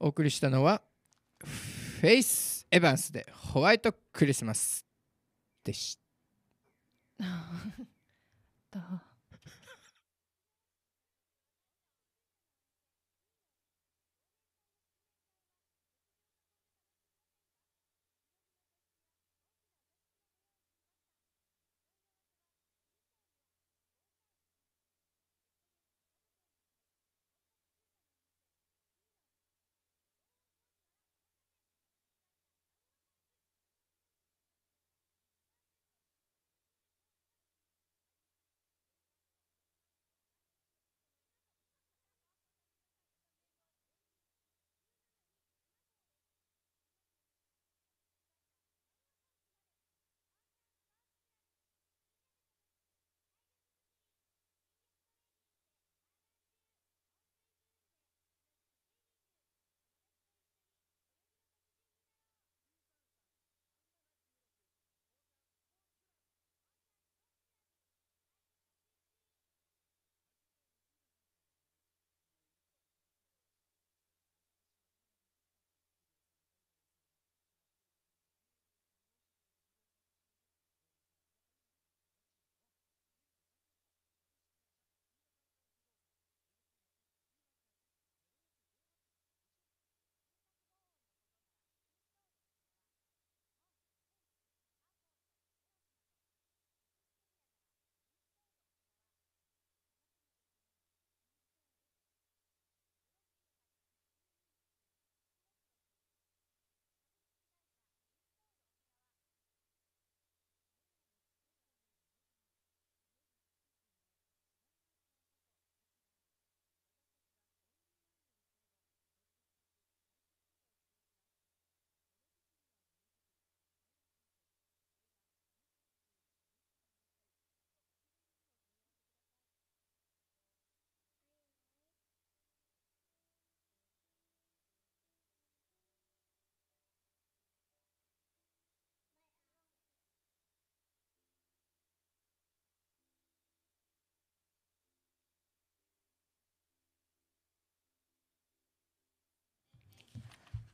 お送りしたのはフェイス・エヴァンスでホワイトクリスマスでした。(laughs)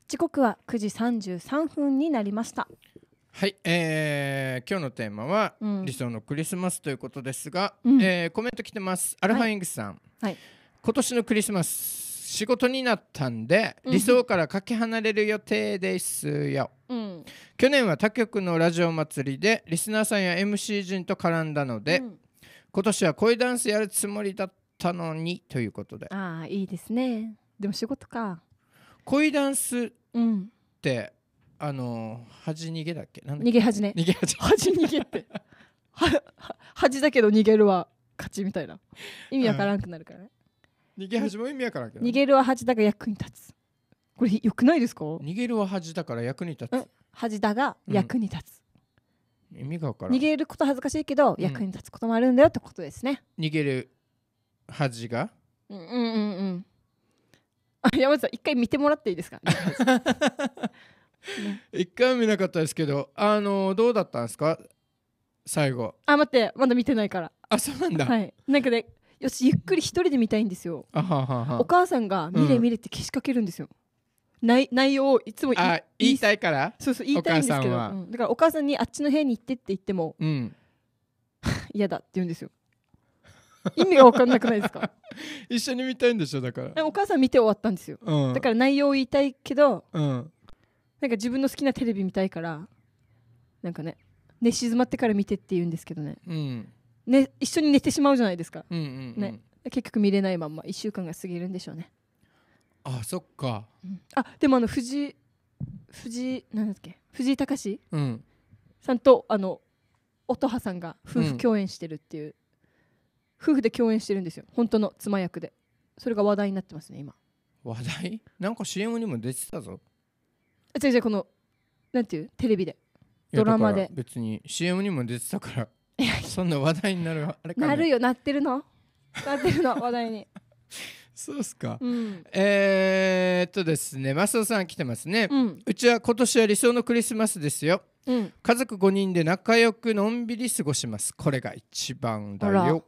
時刻は9時33分になりましたはい、えー、今日のテーマは、理想のクリスマスということですが、うん、えー、コメント来てますアルファイングスさん、はい、はい、今年のクリスマス仕事になったんで、理想からかけ離れる予定ですよ、うん、去年は他局のラジオ祭りでリスナーさんや MC 陣と絡んだので、今年は恋ダンスやるつもりだったのにということでああいいですねでも仕事か恋ダンスっうん、てあの恥逃げだっけなんだっ逃げ恥ね逃げ恥逃げって (laughs) はは恥だけど逃げるは勝ちみたいな意味わからんくなるからね、逃げ恥も意味わからんけど逃げるは恥だが役に立つこれよくないですか逃げるは恥だから役に立つ恥だが役に立つ、意味が分からん逃げること恥ずかしいけど、役に立つこともあるんだよってことですね。逃げる恥がうんうんうんうん。(laughs) 山内さん一回見てもらっていいですか (laughs) 一回は見なかったですけどあのどうだったんですか最後あ待ってまだ見てないからあそうなんだはいなんかねよしゆっくり一人で見たいんですよあはははお母さんが「見れ見れ」ってけしかけるんですよ、うん、内内容をいつもあ言いたいからそうそう言いたいんですけど、うん、だからお母さんにあっちの部屋に行ってって言っても「うん、(laughs) 嫌だ」って言うんですよ (laughs) 意味が分かんなくないですか (laughs) 一緒に見たいんでしょだからお母さん見て終わったんですよ、うん、だから内容を言いたいけど、うん、なんか自分の好きなテレビ見たいからなんかね寝静まってから見てって言うんですけどねうん、ね一緒に寝てしまうじゃないですか、うんうんうん、ね、結局見れないまま1週間が過ぎるんでしょうねあそっか、うん、あでもあの藤井藤井なんだっけ藤井隆、うん、さんとあの音羽さんが夫婦共演してるっていう、夫婦で共演してるんですよ本当の妻役でそれが話題になってますね今話題なんか CM にも出てたぞ違う違うこのなんていうテレビでドラマで別に CM にも出てたからそんな話題になるあれか、なるよなってるのなってるの (laughs) 話題にそうっすか、うん、えー、っとですね増田さん来てますね、うん、うちは今年は理想のクリスマスですよ、うん、家族5人で仲良くのんびり過ごしますこれが一番だよ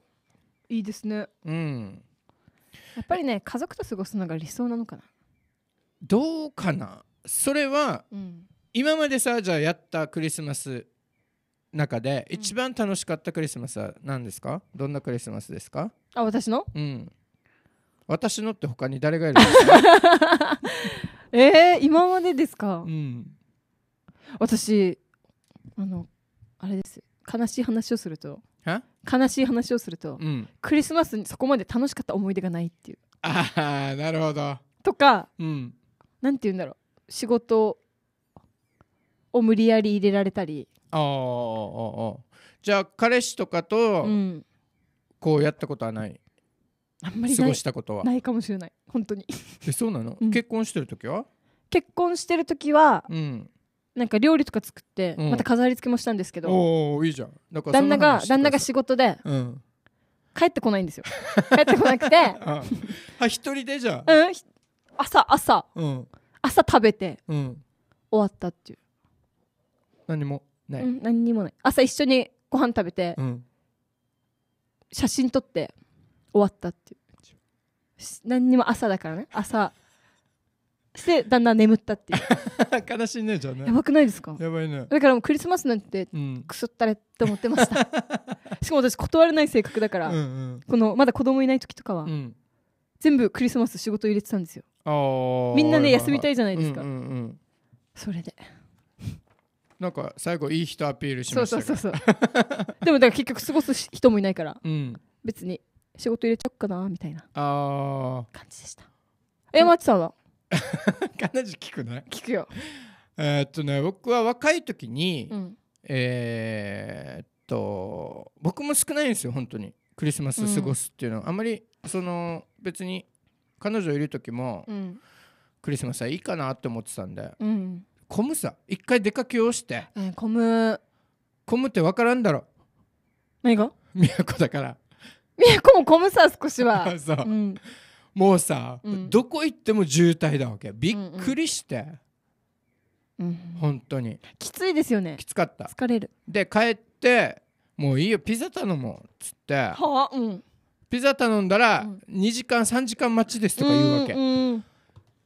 いいですねうんやっぱりね家族と過ごすのが理想なのかなどうかなそれは、うん、今までさじゃあやったクリスマス中で一番楽しかったクリスマスは何ですか、うん、どんなクリスマスですかあ私のうん私のって他に誰がいるんですか (laughs) えー、今までですか、うん、私あのあれです悲しい話をすると悲しい話をすると、うん、クリスマスにそこまで楽しかった思い出がないっていうああなるほどとか、うん、なんて言うんだろう仕事を無理やり入れられたりああじゃあ彼氏とかと、こうやったことはないあんまり過ごしたことはないかもしれない本当にえそうなの、うん、結婚してる時は結婚してる時は、うん、なんか料理とか作って、うん、また飾り付けもしたんですけどおいいじゃん旦那が旦那が仕事で、うん、帰ってこないんですよ帰ってこなくて (laughs) あ一人でじゃあ、うん、朝朝、うん、朝食べて、うん、終わったっていう何もない、うん、何にもない朝一緒にご飯食べて、うん、写真撮って終わったっていう何にも朝だからね朝してだんだん眠ったっていう (laughs) 悲しいねじゃあねやばくないですかやばいねだからもうクリスマスなんてくすったれって思ってました、(laughs) しかも私断れない性格だから、うんうん、このまだ子供いない時とかは、うん、全部クリスマス仕事入れてたんですよみんなね休みたいじゃないですか、うんうんうん、それでなんか最後いい人アピールしましたそうそうそうそう (laughs) でもだから結局過ごす人もいないから、うん、別に仕事入れちゃおっかなみたいな感じでしたえ内さんは (laughs) 彼女聞くね聞くよえっとね僕は若い時に、うん、えっと僕も少ないんですよ本当にクリスマス過ごすっていうのは、うん、あんまりその別に彼女いる時も、うん、クリスマスはいいかなって思ってたんで、うん、混むさ一回出かけをして、うん、混む混むって分からんだろ何が都だから都も混むさ少しは (laughs) そう、うんもうさ、うん、どこ行っても渋滞だわけびっくりして、うんうん、本当にきついですよねきつかった疲れるで帰ってもういいよピザ頼もうっつって、はあうん、ピザ頼んだら2時間3時間待ちですとか言うわけ、うんうん、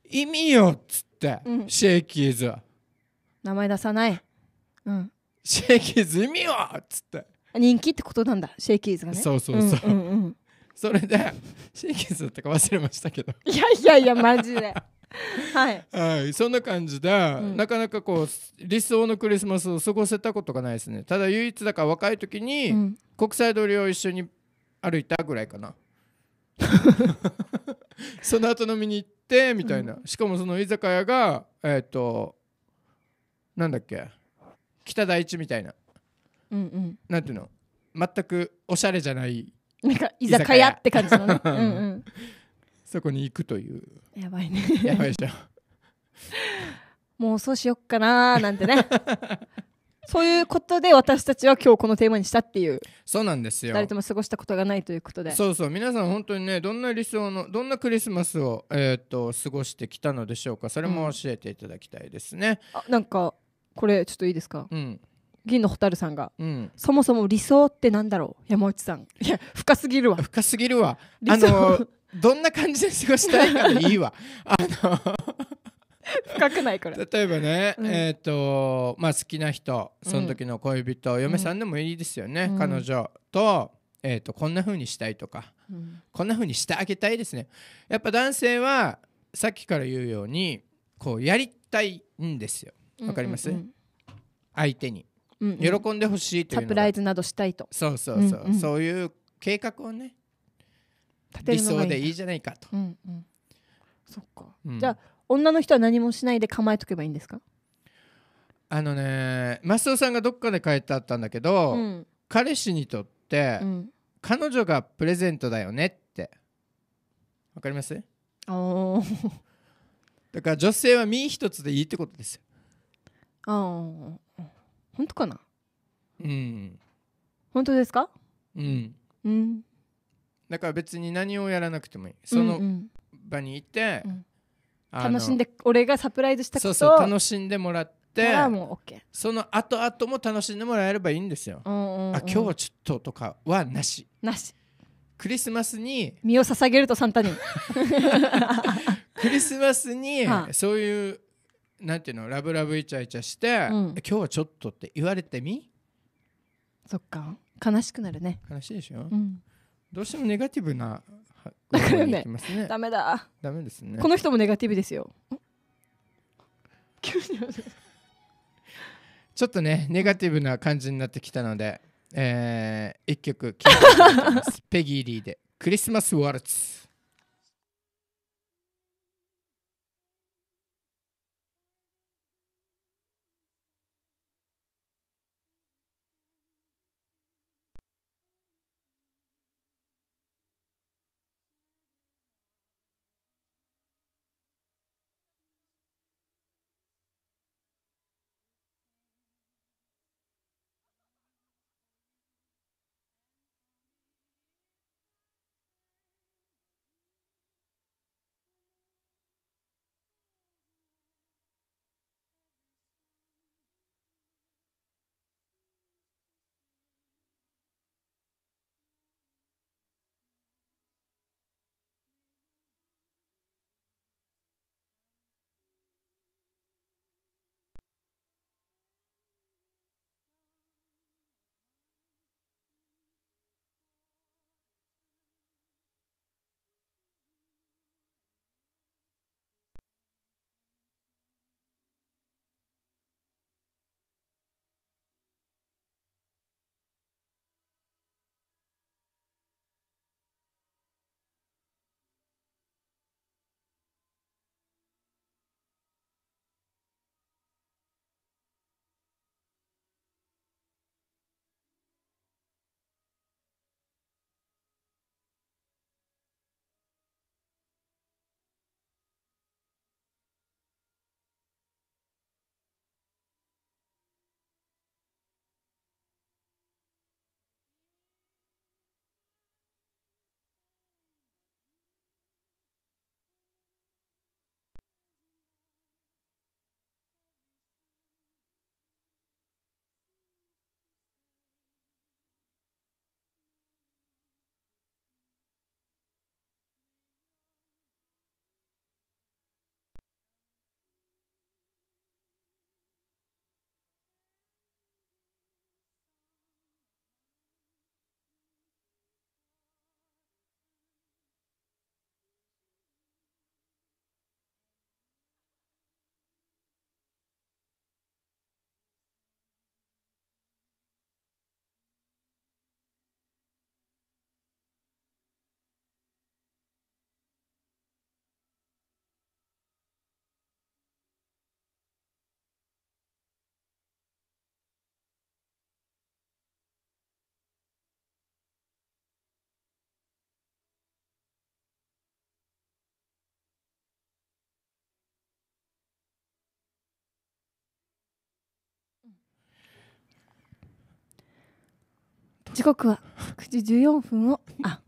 意味よっつって、うん、シェイキーズ名前出さない、うん、シェイキーズ意味よっつって人気ってことなんだシェイキーズがねそうそうそう、うんうんうんそれでシーケンスか忘れましたけどいやいやいやマジではい、はい、そんな感じで、うん、なかなかこう理想のクリスマスを過ごせたことがないですねただ唯一だから若い時に、うん、国際通りを一緒に歩いたぐらいかな (laughs) その後飲みに行ってみたいな、うん、しかもその居酒屋がえっ、ー、となんだっけ北大地みたいな、うんうん、なんていうの全くおしゃれじゃないなんか居酒屋って感じのねうん、そこに行くというやばいねやばいじゃんもうそうしよっかななんてねそういうことで私たちは今日このテーマにしたっていうそうなんですよ誰とも過ごしたことがないということでそうそう皆さん本当にねどんな理想のどんなクリスマスを、えーと、と過ごしてきたのでしょうかそれも教えていただきたいですね、うん、あなんかこれちょっといいですか、うん、銀の蛍さんが、うん、そもそも理想ってなんだろう山内さんいや深すぎるわ深すぎるわあのどんな感じで過ごしたいかでいいわあの深くないこれ例えばね、うん、えっ、ー、とまあ好きな人その時の恋人、うん、嫁さんでもいいですよね、彼女と,、えーと、こんなふうにしたいとか、こんなふうにしてあげたいですねやっぱ男性はさっきから言うようにこうやりたいんですよわかります、うんうんうん、相手にうんうん、喜んでほしいというサプライズなどしたいとそうそうそう、うんうん、そういう計画をね立てる理想でいいじゃないかと、うんうん、そっか、うん、じゃあ女の人は何もしないで構えとけばいいんですかあのねマスオさんがどっかで書いてあったんだけど、うん、彼氏にとって、うん、彼女がプレゼントだよねってわかりますおだから女性は身一つでいいってことですよ。あ本当かなうん本当ですかうんうんだから別に何をやらなくてもいいその場にいて、うんうん、楽しんで俺がサプライズしたことそうそう楽しんでもらってもう、OK、その後々も楽しんでもらえればいいんですよ、うんうんうん、あ今日はちょっととかはなしなしクリスマスに身を捧げるとサンタに (laughs) クリスマスに (laughs) そういうなんていうのラブラブイチャイチャして、うん今日はちょっとって言われてみそっか悲しくなるね悲しいでしょ、うんどうしてもネガティブなはだから方向に行きますねダメだダメですねこの人もネガティブですよん急にちょっとねネガティブな感じになってきたので、えー、一曲聴いていきます (laughs) ペギーリーで「クリスマスワルツ」時刻は9時14分を (laughs) あ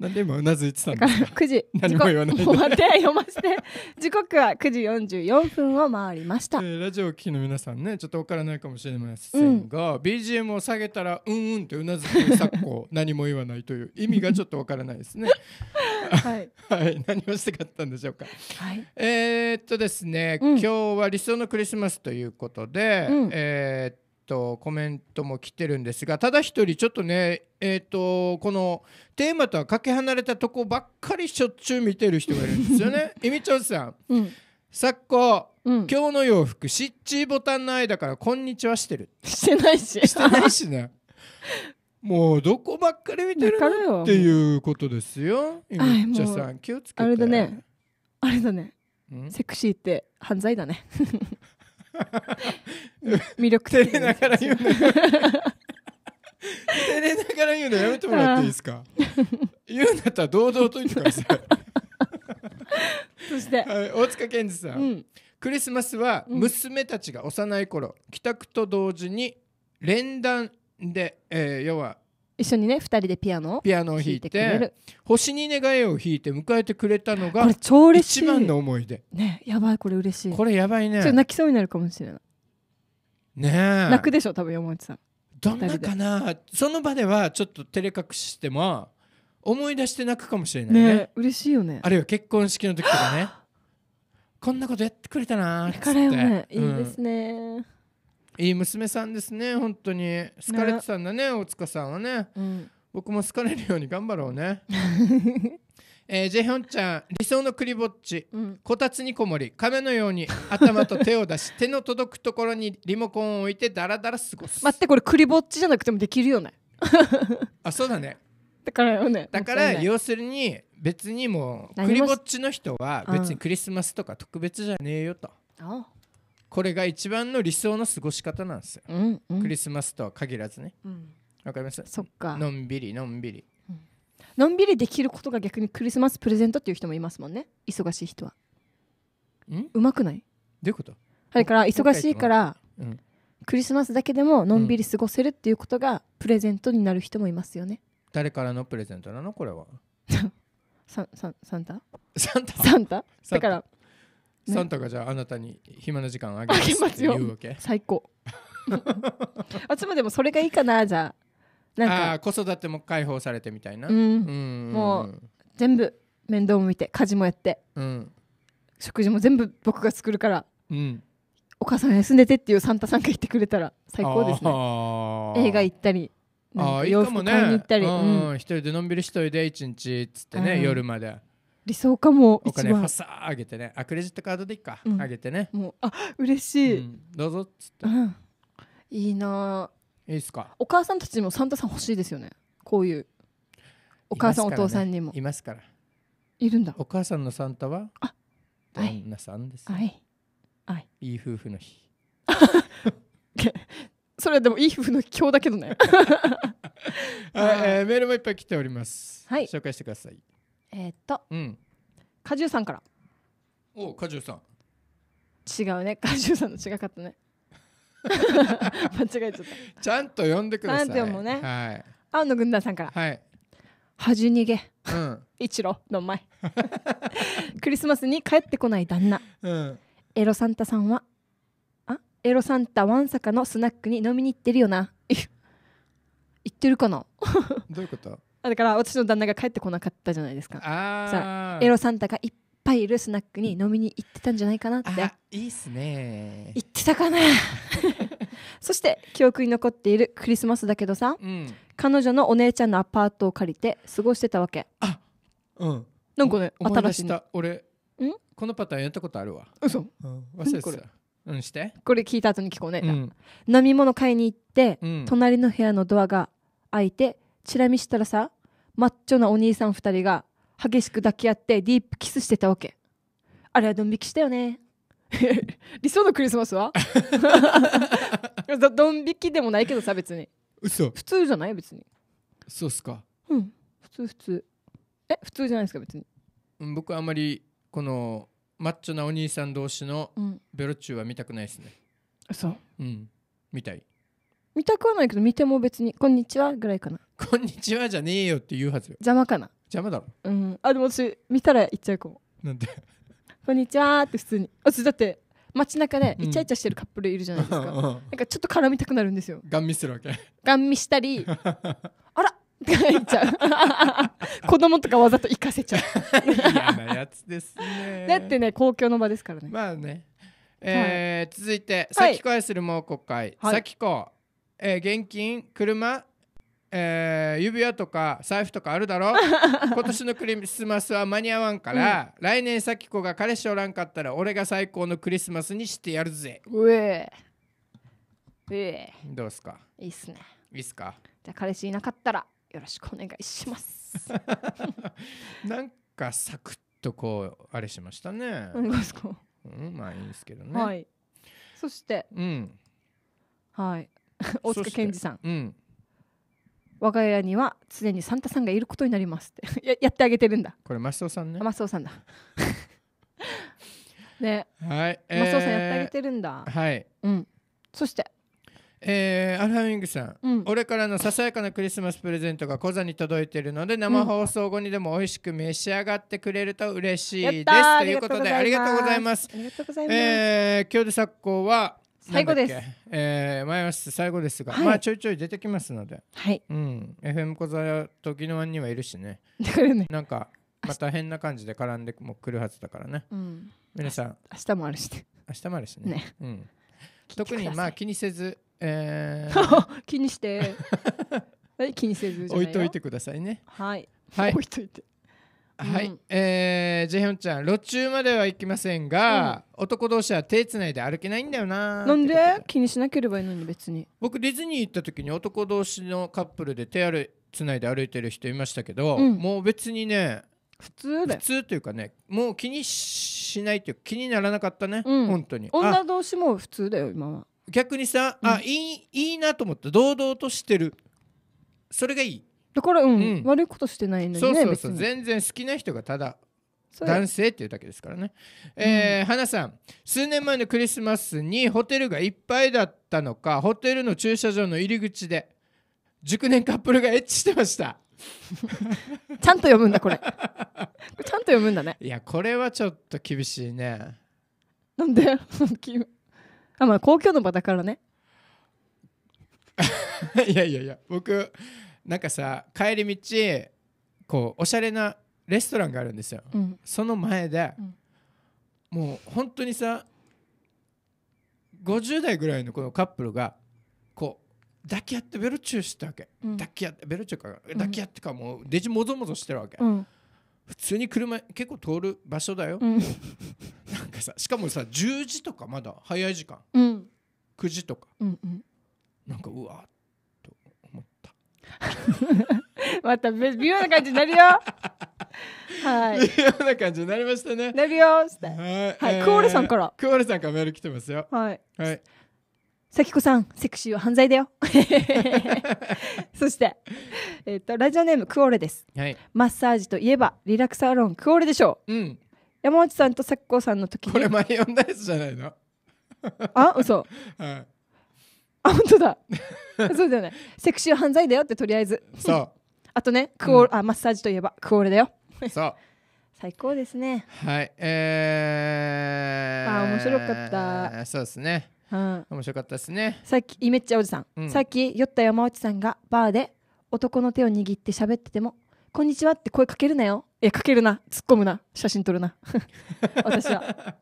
なんで今うなずいてたんだか9時何も言わないで待て読ませて時刻は9時44分を回りました、えー、ラジオを聴きの皆さんねちょっと分からないかもしれませんが、うん、BGM を下げたらうんうんってうなずく昨今何も言わないという意味がちょっと分からないですねはい、(laughs) はい、何をしたかったんでしょうか、はい、えー、っとですね、うん、今日は理想のクリスマスということで、うん、えー、っとコメントも来てるんですがただ一人ちょっとねえっ、とこのテーマとはかけ離れたとこばっかりしょっちゅう見てる人がいるんですよね。いみちょんさん、うん、昨今、うん、今日の洋服シッチーボタンの間から「こんにちは」してるしてないししてないしねもうどこばっかり見てるのっていうことですよいみちょさん気をつけてあれだねあれだねセクシーって犯罪だね魅力的れながら言うの照れながら言うのやめてもらっていいですか言うんだったら堂々と言ってくださいそして、はい、大塚健二さん、うん、クリスマスは娘たちが幼い頃、うん、帰宅と同時に連弾で、えー、要は一緒にね2人でピアノをピアノを弾いて「星に願い」を弾いて迎えてくれたのが超嬉しい一番の思い出ねやばいこれ嬉しいこれやばいねちょっと泣きそうになるかもしれないねえ泣くでしょ多分山内さんどんなかなその場ではちょっと照れ隠ししても思い出して泣くかもしれないねね嬉しいよねあるいは結婚式の時とかね (gasps) こんなことやってくれたなっっ、ね、いいですね、うんいい娘さんですね本当に好かれてたんだね大塚さんはね、うん、僕も好かれるように頑張ろうね (laughs) えー、ジェヒョンちゃん理想のクリぼっち、うん、こたつにこもり亀のように頭と手を出し (laughs) 手の届くところにリモコンを置いてダラダラ過ごす待ってこれクリぼっちじゃなくてもできるよね (laughs) あそうだねだからよねだから要するに別にもうクリぼっちの人は別にクリスマスとか特別じゃねえよと。ああこれが一番の理想の過ごし方なんですよ、うんうん、クリスマスとは限らずね、うん、わかりますそっかのんびりのんびり、うん、のんびりできることが逆にクリスマスプレゼントっていう人もいますもんね忙しい人はうまくないどういうことだから忙しいから、クリスマスだけでものんびり過ごせるっていうことがプレゼントになる人もいますよね、誰からのプレゼントなのこれはササ (laughs) サンタサンタサンタだからサンタがじゃああなたに暇な時間あげますって言うわけ最高 (laughs) あつまでもそれがいいかなじゃあなんかあ子育ても解放されてみたいな、うん、うんもう全部面倒も見て家事もやって、うん、食事も全部僕が作るから、うん、お母さん休んでてっていうサンタさんが言ってくれたら最高ですね映画行ったり洋服買いに行ったり一、ねうん、人でのんびりしといで一日っつってね、夜まで。理想かもお金ファサーあげてねあクレジットカードでいいか、うん、あげてねもうあ嬉しい、うん、どうぞっつって、うん、いいないいっすかお母さんたちもサンタさん欲しいですよねこういうお母さん、ね、お父さんにもいますからいるんだお母さんのサンタはあ旦那さんです、はいはいいい夫婦の日 (laughs) それでもいい夫婦の今日だけどね (laughs) (laughs) はい、えー、メールもいっぱい来ております、はい、紹介してくださいえー、っと、うん、果汁さんからお果汁さん違うね果汁さんの違かったね (laughs) 間違えちゃったちゃんと呼んでくださいちゃんと読むね、はい、青野軍団さんからはい恥逃げ、うん、一郎の前 (laughs) クリスマスに帰ってこない旦那、うん、エロサンタさんはあエロサンタわんさかのスナックに飲みに行ってるよな行ってるかな (laughs) どういうことだから私の旦那が帰ってこなかったじゃないですかさあエロサンタがいっぱいいるスナックに飲みに行ってたんじゃないかなっていいっすね行ってたかな (laughs) そして記憶に残っているクリスマスだけどさ、うん、彼女のお姉ちゃんのアパートを借りて過ごしてたわけあうんなんかね新しい俺うんこのパターンやったことあるわ嘘、うん、忘れてたうんしてこれ聞いた後に聞こうね、うん、飲み物買いに行って、うん、隣の部屋のドアが開いてチラ見したらさマッチョなお兄さん2人が激しく抱き合ってディープキスしてたわけあれはドン引きしたよね (laughs) 理想のクリスマスは (laughs) ドン引きでもないけどさ別に嘘普通じゃない別にそうっすかうん普通普通え普通じゃないですか別に僕はあんまりこのマッチョなお兄さん同士のベロチューは見たくないですね、そううん見たい見たくはないけど見ても別に「こんにちは」ぐらいかなこんにちはじゃねえよって言うはずよ邪魔かな邪魔だろうんあでも私見たら行っちゃうかもなんでこんにちはって普通に私だって街中でイチャイチャしてるカップルいるじゃないですか、うんなんかちょっと絡みたくなるんですよガン見するわけガン見したりあらって言っちゃう (laughs) 子供とかわざと行かせちゃう嫌なやつですねだってね公共の場ですからねまあねえー、はい、続いて「さきこえする猛虎会」はい「さきこ」えー、現金車えー、指輪とか財布とかあるだろ (laughs) 今年のクリスマスは間に合わんから、うん、来年咲子が彼氏おらんかったら俺が最高のクリスマスにしてやるぜうえうえどうすかいいっすねいいっすかじゃあ彼氏いなかったらよろしくお願いします (laughs) なんかサクッとこうあれしましたねうんまあいいんすけどねはいそしてうんはい (laughs) 大塚健二さん、うん、我が家には常にサンタさんがいることになりますって (laughs) ややってあげてるんだこれマスオさんねマスオさんだ (laughs) ね、はいえー、マスオさんやってあげてるんだはい、うん、そしてえー、アルファングさん、うん、俺からのささやかなクリスマスプレゼントがコ座に届いているので生放送後にでも美味しく召し上がってくれると嬉しいです、ということでありがとうございますありがとうございます、えー、今日で昨今は最後です。えー、前は最後ですが、はい、まあちょいちょい出てきますので、はい。うん、エフ FM 小沢時のワにはいるしね。だからね。なんかまた変な感じで絡んでも来るはずだからね。うん。皆さん。明日もあるして。明日もあるしね。ねうん。特にまあ気にせず、えー、(laughs) 気にして。(laughs) 気にせず置いといてくださいね。はい。はい。置いといて。はい、うん、えー、ジェヒョンちゃん路中までは行きませんが、うん、男同士は手つないで歩けないんだよななんで気にしなければいいのに別に僕ディズニー行った時に男同士のカップルで手るつないで歩いてる人いましたけど、うん、もう別にね普通だ普通というかねもう気にしないという気にならなかったね、うん、本当に女同士も普通だよ今は逆にさ、あいいいいなと思って堂々としてるそれがいいだから、うん、うん悪いことしてないのにねそうそうそう全然好きな人がただ男性っていうだけですからね、えー、花さん数年前のクリスマスにホテルがいっぱいだったのかホテルの駐車場の入り口で熟年カップルがエッチしてました (laughs) ちゃんと読むんだこれ (laughs) ちゃんと読むんだねいやこれはちょっと厳しいねなんで (laughs) あまあ公共の場だからねいやいやいや僕なんかさ帰り道こうおしゃれなレストランがあるんですよ、うん、その前で、うん、もう本当にさ50代ぐらいのこのカップルがこう抱き合ってベロチューしたわけ、うん、抱き合ってベロチューか抱き合ってかもうデジもぞもぞしてるわけ、普通に車結構通る場所だよ、(laughs) なんかさしかもさ10時とかまだ早い時間、うん、9時とか、うんうん、なんかうわ (laughs) また微妙な感じになるよ。はい。微妙な感じになりましたね。なるよはい、えー、クオールさんから。クオールさんからメール来てますよ。はい。はい。咲子さん、セクシーは犯罪だよ。(laughs) そして、えっ、ー、と、ラジオネームクオーレです、はい。マッサージといえば、リラクサーロンクオーレでしょう。うん。山内さんと咲子さんの時に。これ前呼んだやつじゃないのあ、嘘。はい。あ本当だ (laughs) そうだよねセクシー犯罪だよってとりあえずそう (laughs) あとねクオール、うん、あマッサージといえばクオールだよ (laughs) そう最高ですねはいえー、あ面白かったそうですねうん、面白かったですねさっきイメッチャおじさん、うん、さっき酔った山内さんがバーで男の手を握って喋ってても「こんにちは」って声かけるなよいやかけるな突っ込むな写真撮るな私は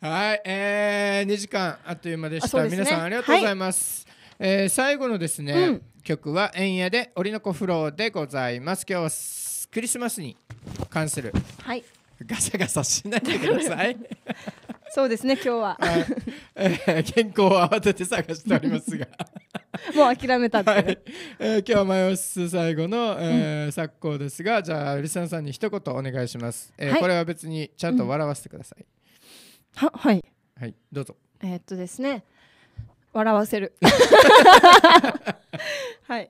はい、えー、2時間あっという間でした、ね、皆さんありがとうございます、はい、えー、最後のですね、うん、曲は「円屋でオリノコフロー」でございます今日はクリスマスに関する、はい、ガサガサしないでください (laughs) そうですね今日は、えー、健康を慌てて探しておりますが (laughs) もう諦めたって、はい、えー、今日迷うす最後の、えー、作ん、昨今ですがじゃあリさンさんに一言お願いします、えー、はい、これは別にちゃんと笑わせてください、うんははいはいどうぞえっとですね笑わせる (laughs) はい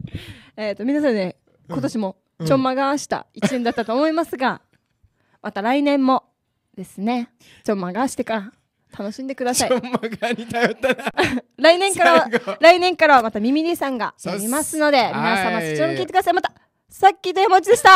えー、っと皆さんね今年もちょんまがした一年だったと思いますが、また来年もですねちょんまがしてから楽しんでください。来年から来年からはまたミミリさんがいりますので皆様そちらも聞いてください。またさっきと山内でした。